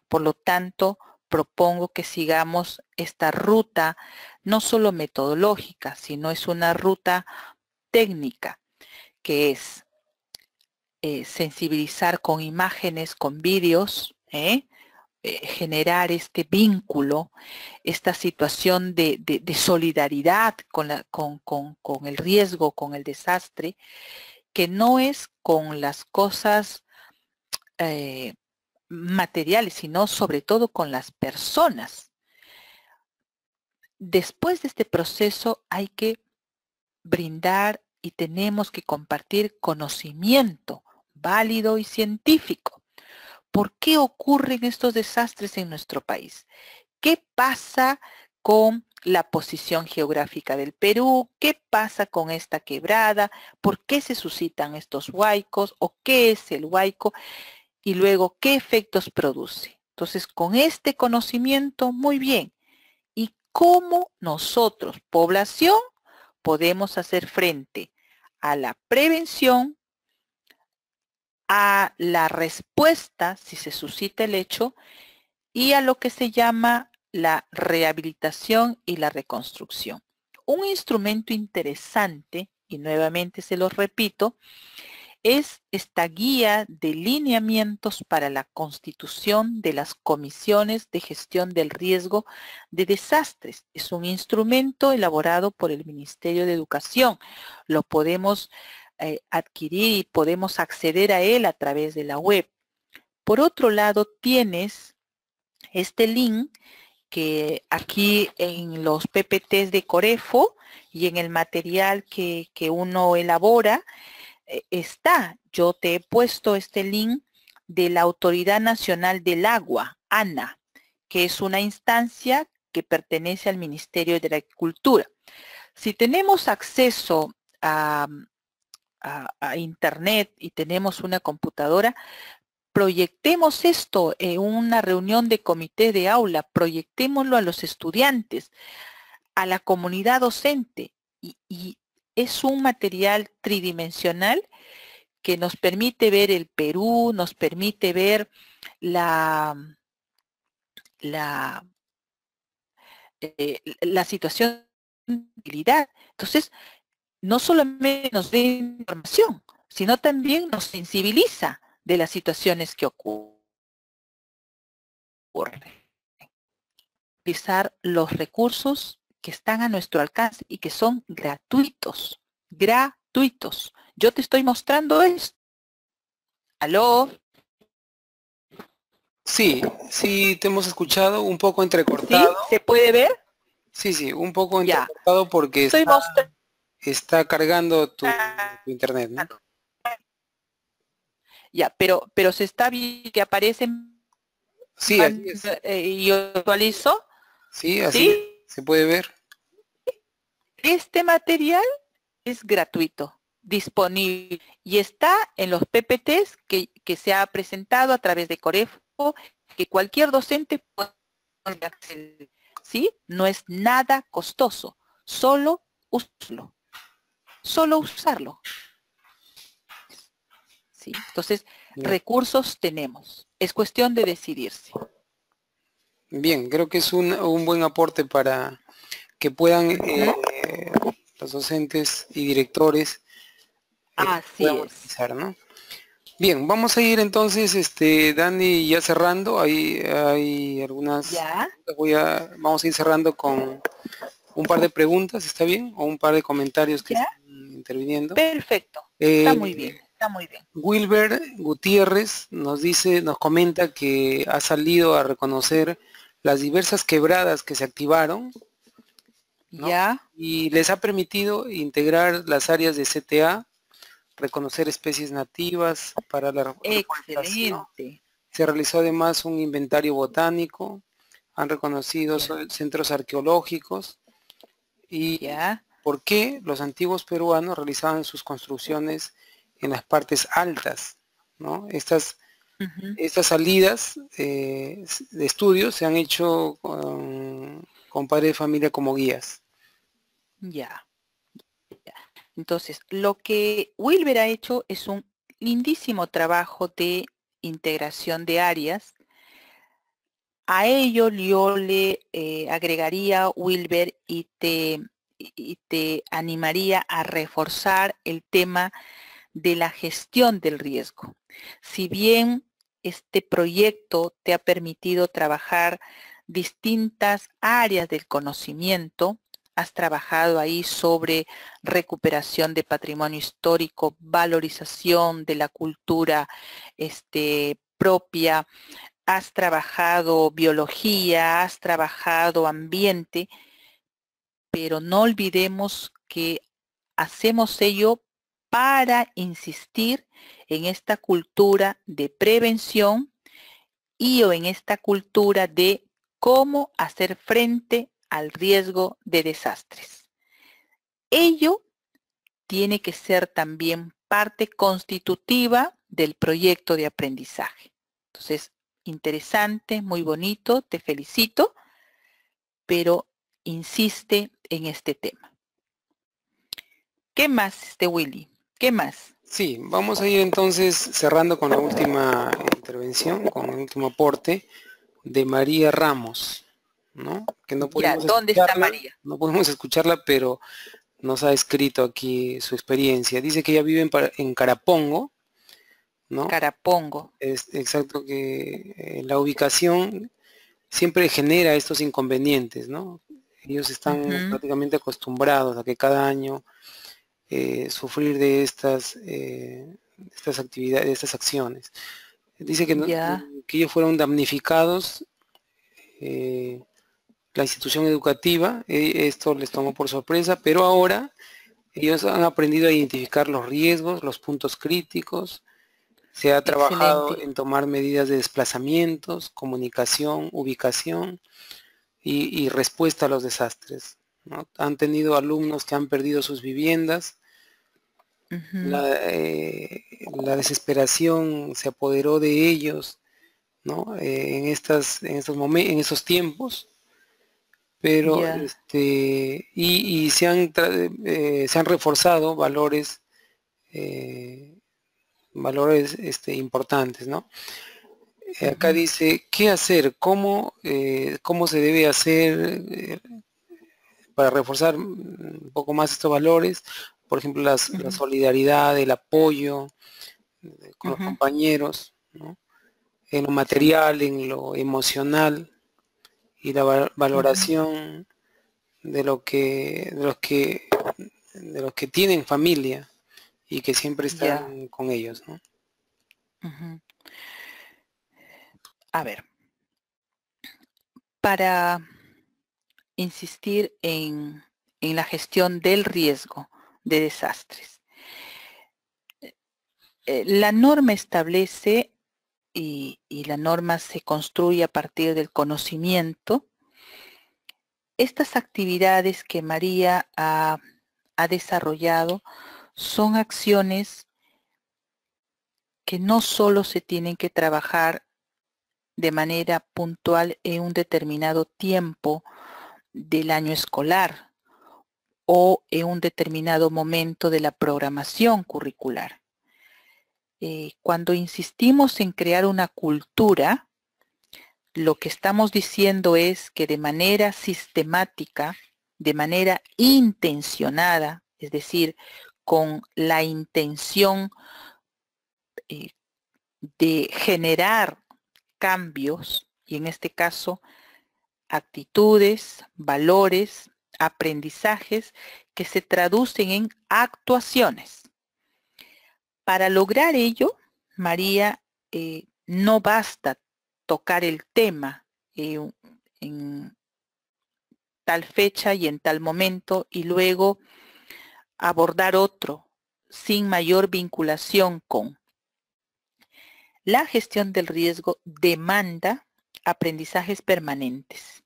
Por lo tanto, propongo que sigamos esta ruta no solo metodológica, sino es una ruta técnica, que es eh, sensibilizar con imágenes, con vídeos, ¿eh? Eh, generar este vínculo, esta situación de, solidaridad con, el riesgo, con el desastre, que no es con las cosas materiales, sino sobre todo con las personas después de este proceso hay que brindar y tenemos que compartir conocimiento válido y científico. ¿Por qué ocurren estos desastres en nuestro país? ¿Qué pasa con la posición geográfica del Perú? ¿Qué pasa con esta quebrada? ¿Por qué se suscitan estos huaicos? ¿O qué es el huaico? Y luego, ¿qué efectos produce? Entonces, con este conocimiento, muy bien, cómo nosotros, población, podemos hacer frente a la prevención, a la respuesta si se suscita el hecho y a lo que se llama la rehabilitación y la reconstrucción. Un instrumento interesante, y nuevamente se los repito, es esta guía de lineamientos para la constitución de las comisiones de gestión del riesgo de desastres. Es un instrumento elaborado por el Ministerio de Educación. Lo podemos eh, adquirir y podemos acceder a él a través de la web. Por otro lado, tienes este link que aquí en los PPTs de Corefo y en el material que, que uno elabora, eh, está. Yo te he puesto este link de la Autoridad Nacional del Agua, ANA, que es una instancia que pertenece al Ministerio de la Agricultura. Si tenemos acceso a, Internet y tenemos una computadora, proyectemos esto en una reunión de comité de aula, proyectémoslo a los estudiantes, a la comunidad docente y es un material tridimensional que nos permite ver el Perú, nos permite ver la, la, eh, la situación de Entonces, no solamente nos da información, sino también nos sensibiliza de las situaciones que ocurren. Utilizar los recursos que están a nuestro alcance y que son gratuitos, gratuitos. Yo te estoy mostrando esto. ¿Aló? Sí, sí, te hemos escuchado un poco entrecortado. ¿Sí? ¿Se puede ver? Sí, sí, un poco entrecortado porque estoy está, cargando ah. tu, internet. ¿no? Ya, pero, pero se está viendo que aparecen. Sí, eh, y yo actualizo. Sí, así se puede ver. Este material es gratuito, disponible y está en los PPTs que, se ha presentado a través de Corefo, que cualquier docente puede acceder. No es nada costoso, solo usarlo. Solo usarlo. Entonces, recursos tenemos. Es cuestión de decidirse. Bien, creo que es un, buen aporte para que puedan eh, los docentes y directores eh, Así utilizar, ¿no? Bien, vamos a ir entonces, este, Dani, ya cerrando, hay, hay algunas, ¿Ya? Voy a, vamos a ir cerrando con un par de preguntas, ¿está bien? O un par de comentarios que están interviniendo. Perfecto, eh, está muy bien, está muy bien. Wilber Gutiérrez nos dice, nos comenta que ha salido a reconocer las diversas quebradas que se activaron. Ya. Y les ha permitido integrar las áreas de CTA, reconocer especies nativas para la Excelente. Se realizó además un inventario botánico, han reconocido centros arqueológicos y por qué los antiguos peruanos realizaban sus construcciones en las partes altas, ¿no? Estas estas salidas eh, de estudios se han hecho con, padre padres de familia como guías. Ya. Entonces, lo que Wilber ha hecho es un lindísimo trabajo de integración de áreas. A ello yo le eh, agregaría, Wilber, y te, y te animaría a reforzar el tema de la gestión del riesgo. Si bien este proyecto te ha permitido trabajar distintas áreas del conocimiento. Has trabajado ahí sobre recuperación de patrimonio histórico, valorización de la cultura este, propia, has trabajado biología, has trabajado ambiente, pero no olvidemos que hacemos ello para insistir en esta cultura de prevención y o en esta cultura de cómo hacer frente al riesgo de desastres. Ello tiene que ser también parte constitutiva del proyecto de aprendizaje. Entonces, interesante, muy bonito, te felicito, pero insiste en este tema. ¿Qué más, este Willy? ¿Qué más? Sí, vamos a ir entonces cerrando con la última intervención, con el último aporte de María Ramos, ¿no? Que no ¿dónde está María? No podemos escucharla, pero nos ha escrito aquí su experiencia. Dice que ella vive en, Carapongo, ¿no? Carapongo. Es exacto que eh, la ubicación siempre genera estos inconvenientes, ¿no? Ellos están prácticamente acostumbrados a que cada año eh, sufrir de estas, eh, estas actividades, de estas acciones. Dice que, que ellos fueron damnificados, eh, la institución educativa, e, esto les tomó por sorpresa, pero ahora ellos han aprendido a identificar los riesgos, los puntos críticos, se ha trabajado en tomar medidas de desplazamientos, comunicación, ubicación y, respuesta a los desastres. Han tenido alumnos que han perdido sus viviendas, la, eh, la, desesperación se apoderó de ellos eh, en, estas, en, estos en esos tiempos. Pero este, y, se, han eh, se han reforzado valores valores este, importantes, ¿no? Acá dice, ¿qué hacer? ¿Cómo, ¿Cómo se debe hacer? para reforzar un poco más estos valores por ejemplo, la solidaridad, el apoyo eh, con los compañeros, en lo material, en lo emocional y la valoración de lo que de los que de los que tienen familia y que siempre están con ellos, ¿no? A ver, para insistir en la gestión del riesgo, de desastres. Eh, eh, la norma establece y, la norma se construye a partir del conocimiento, estas actividades que María ha, ha desarrollado son acciones que no solo se tienen que trabajar de manera puntual en un determinado tiempo del año escolar, o en un determinado momento de la programación curricular. Eh, cuando insistimos en crear una cultura, lo que estamos diciendo es que de manera sistemática, de manera intencionada, es decir, con la intención eh, de generar cambios, y en este caso actitudes, valores, aprendizajes que se traducen en actuaciones. Para lograr ello, María, eh, no basta tocar el tema eh, en tal fecha y en tal momento y luego abordar otro sin mayor vinculación con. La gestión del riesgo demanda aprendizajes permanentes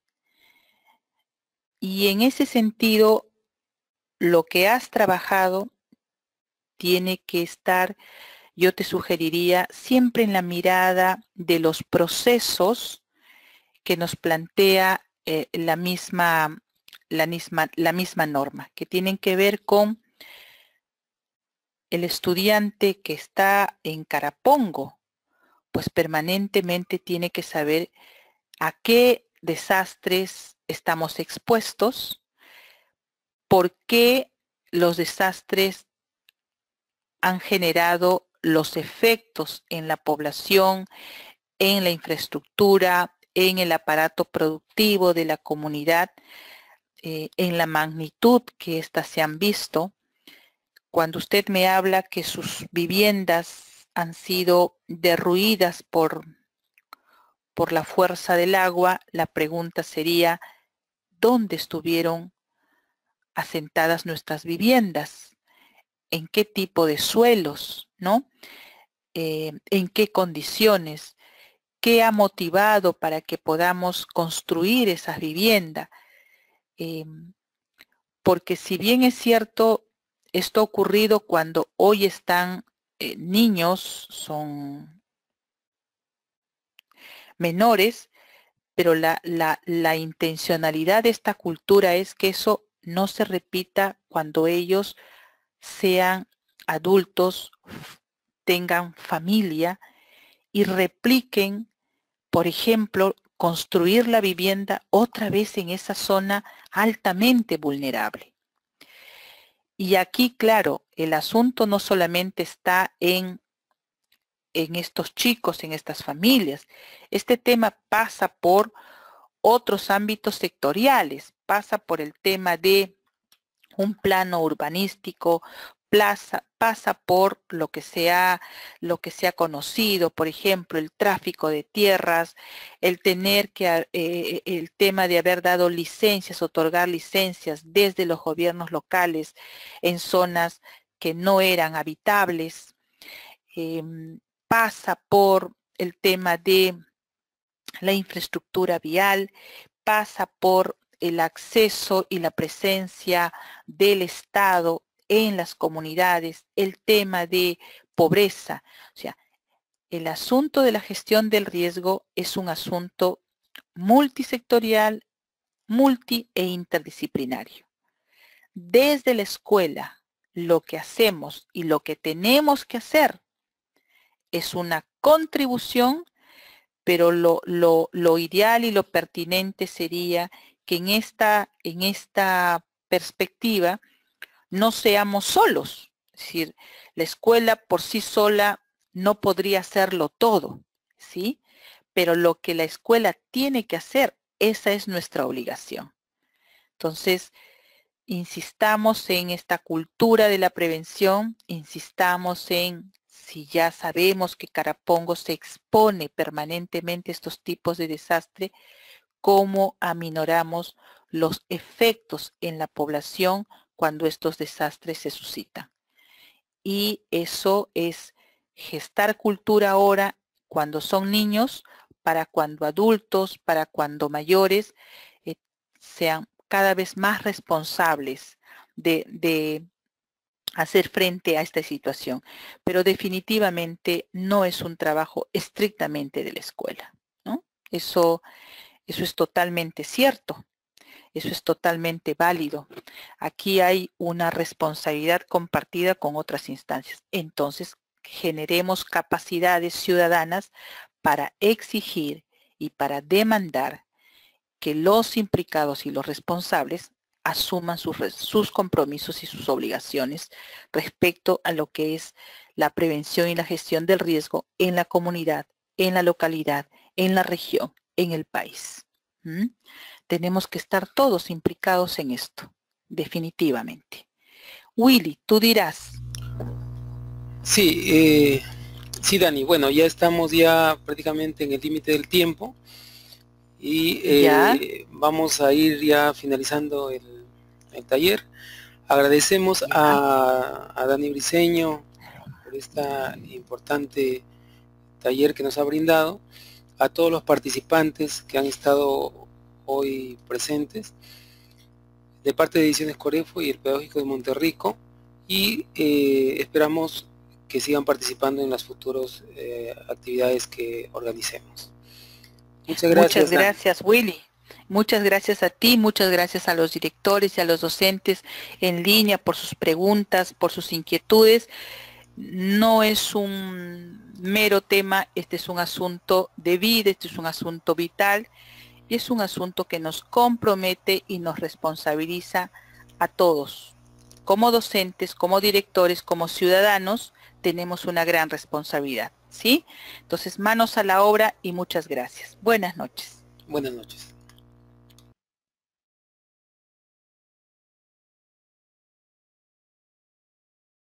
y en ese sentido, lo que has trabajado tiene que estar, yo te sugeriría, siempre en la mirada de los procesos que nos plantea eh, la, misma, la, misma, la misma norma, que tienen que ver con el estudiante que está en Carapongo, pues permanentemente tiene que saber a qué desastres estamos expuestos, por qué los desastres han generado los efectos en la población, en la infraestructura, en el aparato productivo de la comunidad, eh, en la magnitud que éstas se han visto. Cuando usted me habla que sus viviendas han sido derruidas por, por la fuerza del agua, la pregunta sería, dónde estuvieron asentadas nuestras viviendas, en qué tipo de suelos, ¿no? Eh, en qué condiciones, qué ha motivado para que podamos construir esas vivienda, eh, porque si bien es cierto, esto ha ocurrido cuando hoy están eh, niños, son menores, pero la, la intencionalidad de esta cultura es que eso no se repita cuando ellos sean adultos, tengan familia y repliquen, por ejemplo, construir la vivienda otra vez en esa zona altamente vulnerable. Y aquí, claro, el asunto no solamente está en en estos chicos, en estas familias. Este tema pasa por otros ámbitos sectoriales, pasa por el tema de un plano urbanístico, plaza, pasa por lo que, se ha, lo que conocido, por ejemplo, el tráfico de tierras, el tener que, eh, eh, el tema de haber dado licencias, otorgar licencias desde los gobiernos locales en zonas que no eran habitables, em, pasa por el tema de la infraestructura vial, pasa por el acceso y la presencia del Estado en las comunidades, el tema de pobreza. O sea, el asunto de la gestión del riesgo es un asunto multisectorial, multi e interdisciplinario. Desde la escuela, lo que hacemos y lo que tenemos que hacer es una contribución, pero lo, ideal y lo pertinente sería que en esta, en esta perspectiva no seamos solos. Es decir, la escuela por sí sola no podría hacerlo todo, ¿sí? Pero lo que la escuela tiene que hacer, esa es nuestra obligación. Entonces, insistamos en esta cultura de la prevención, insistamos en si ya sabemos que Carapongo se expone permanentemente a estos tipos de desastre, cómo aminoramos los efectos en la población cuando estos desastres se suscitan. Y eso es gestar cultura ahora cuando son niños, para cuando adultos, para cuando mayores, eh, sean cada vez más responsables de hacer frente a esta situación, pero definitivamente no es un trabajo estrictamente de la escuela. Eso, eso es totalmente cierto, eso es totalmente válido. Aquí hay una responsabilidad compartida con otras instancias. Entonces, generemos capacidades ciudadanas para exigir y para demandar que los implicados y los responsables asuman sus, compromisos y sus obligaciones respecto a lo que es la prevención y la gestión del riesgo en la comunidad, en la localidad, en la región, en el país. Tenemos que estar todos implicados en esto, definitivamente. Willy, tú dirás. Sí, eh, sí, Dani. Bueno, ya estamos ya prácticamente en el límite del tiempo y eh, vamos a ir ya finalizando el, el taller. Agradecemos a, Dani Briseño por este importante taller que nos ha brindado, a todos los participantes que han estado hoy presentes, de parte de Ediciones Corefo y el Pedagógico de Monterrico, y eh, esperamos que sigan participando en las futuras eh, actividades que organicemos. Muchas gracias. Muchas gracias, Willy. Muchas gracias a ti, muchas gracias a los directores y a los docentes en línea por sus preguntas, por sus inquietudes. No es un mero tema, este es un asunto de vida, este es un asunto vital y es un asunto que nos compromete y nos responsabiliza a todos. Como docentes, como directores, como ciudadanos, tenemos una gran responsabilidad, ¿sí? Entonces, manos a la obra y muchas gracias. Buenas noches. Buenas noches.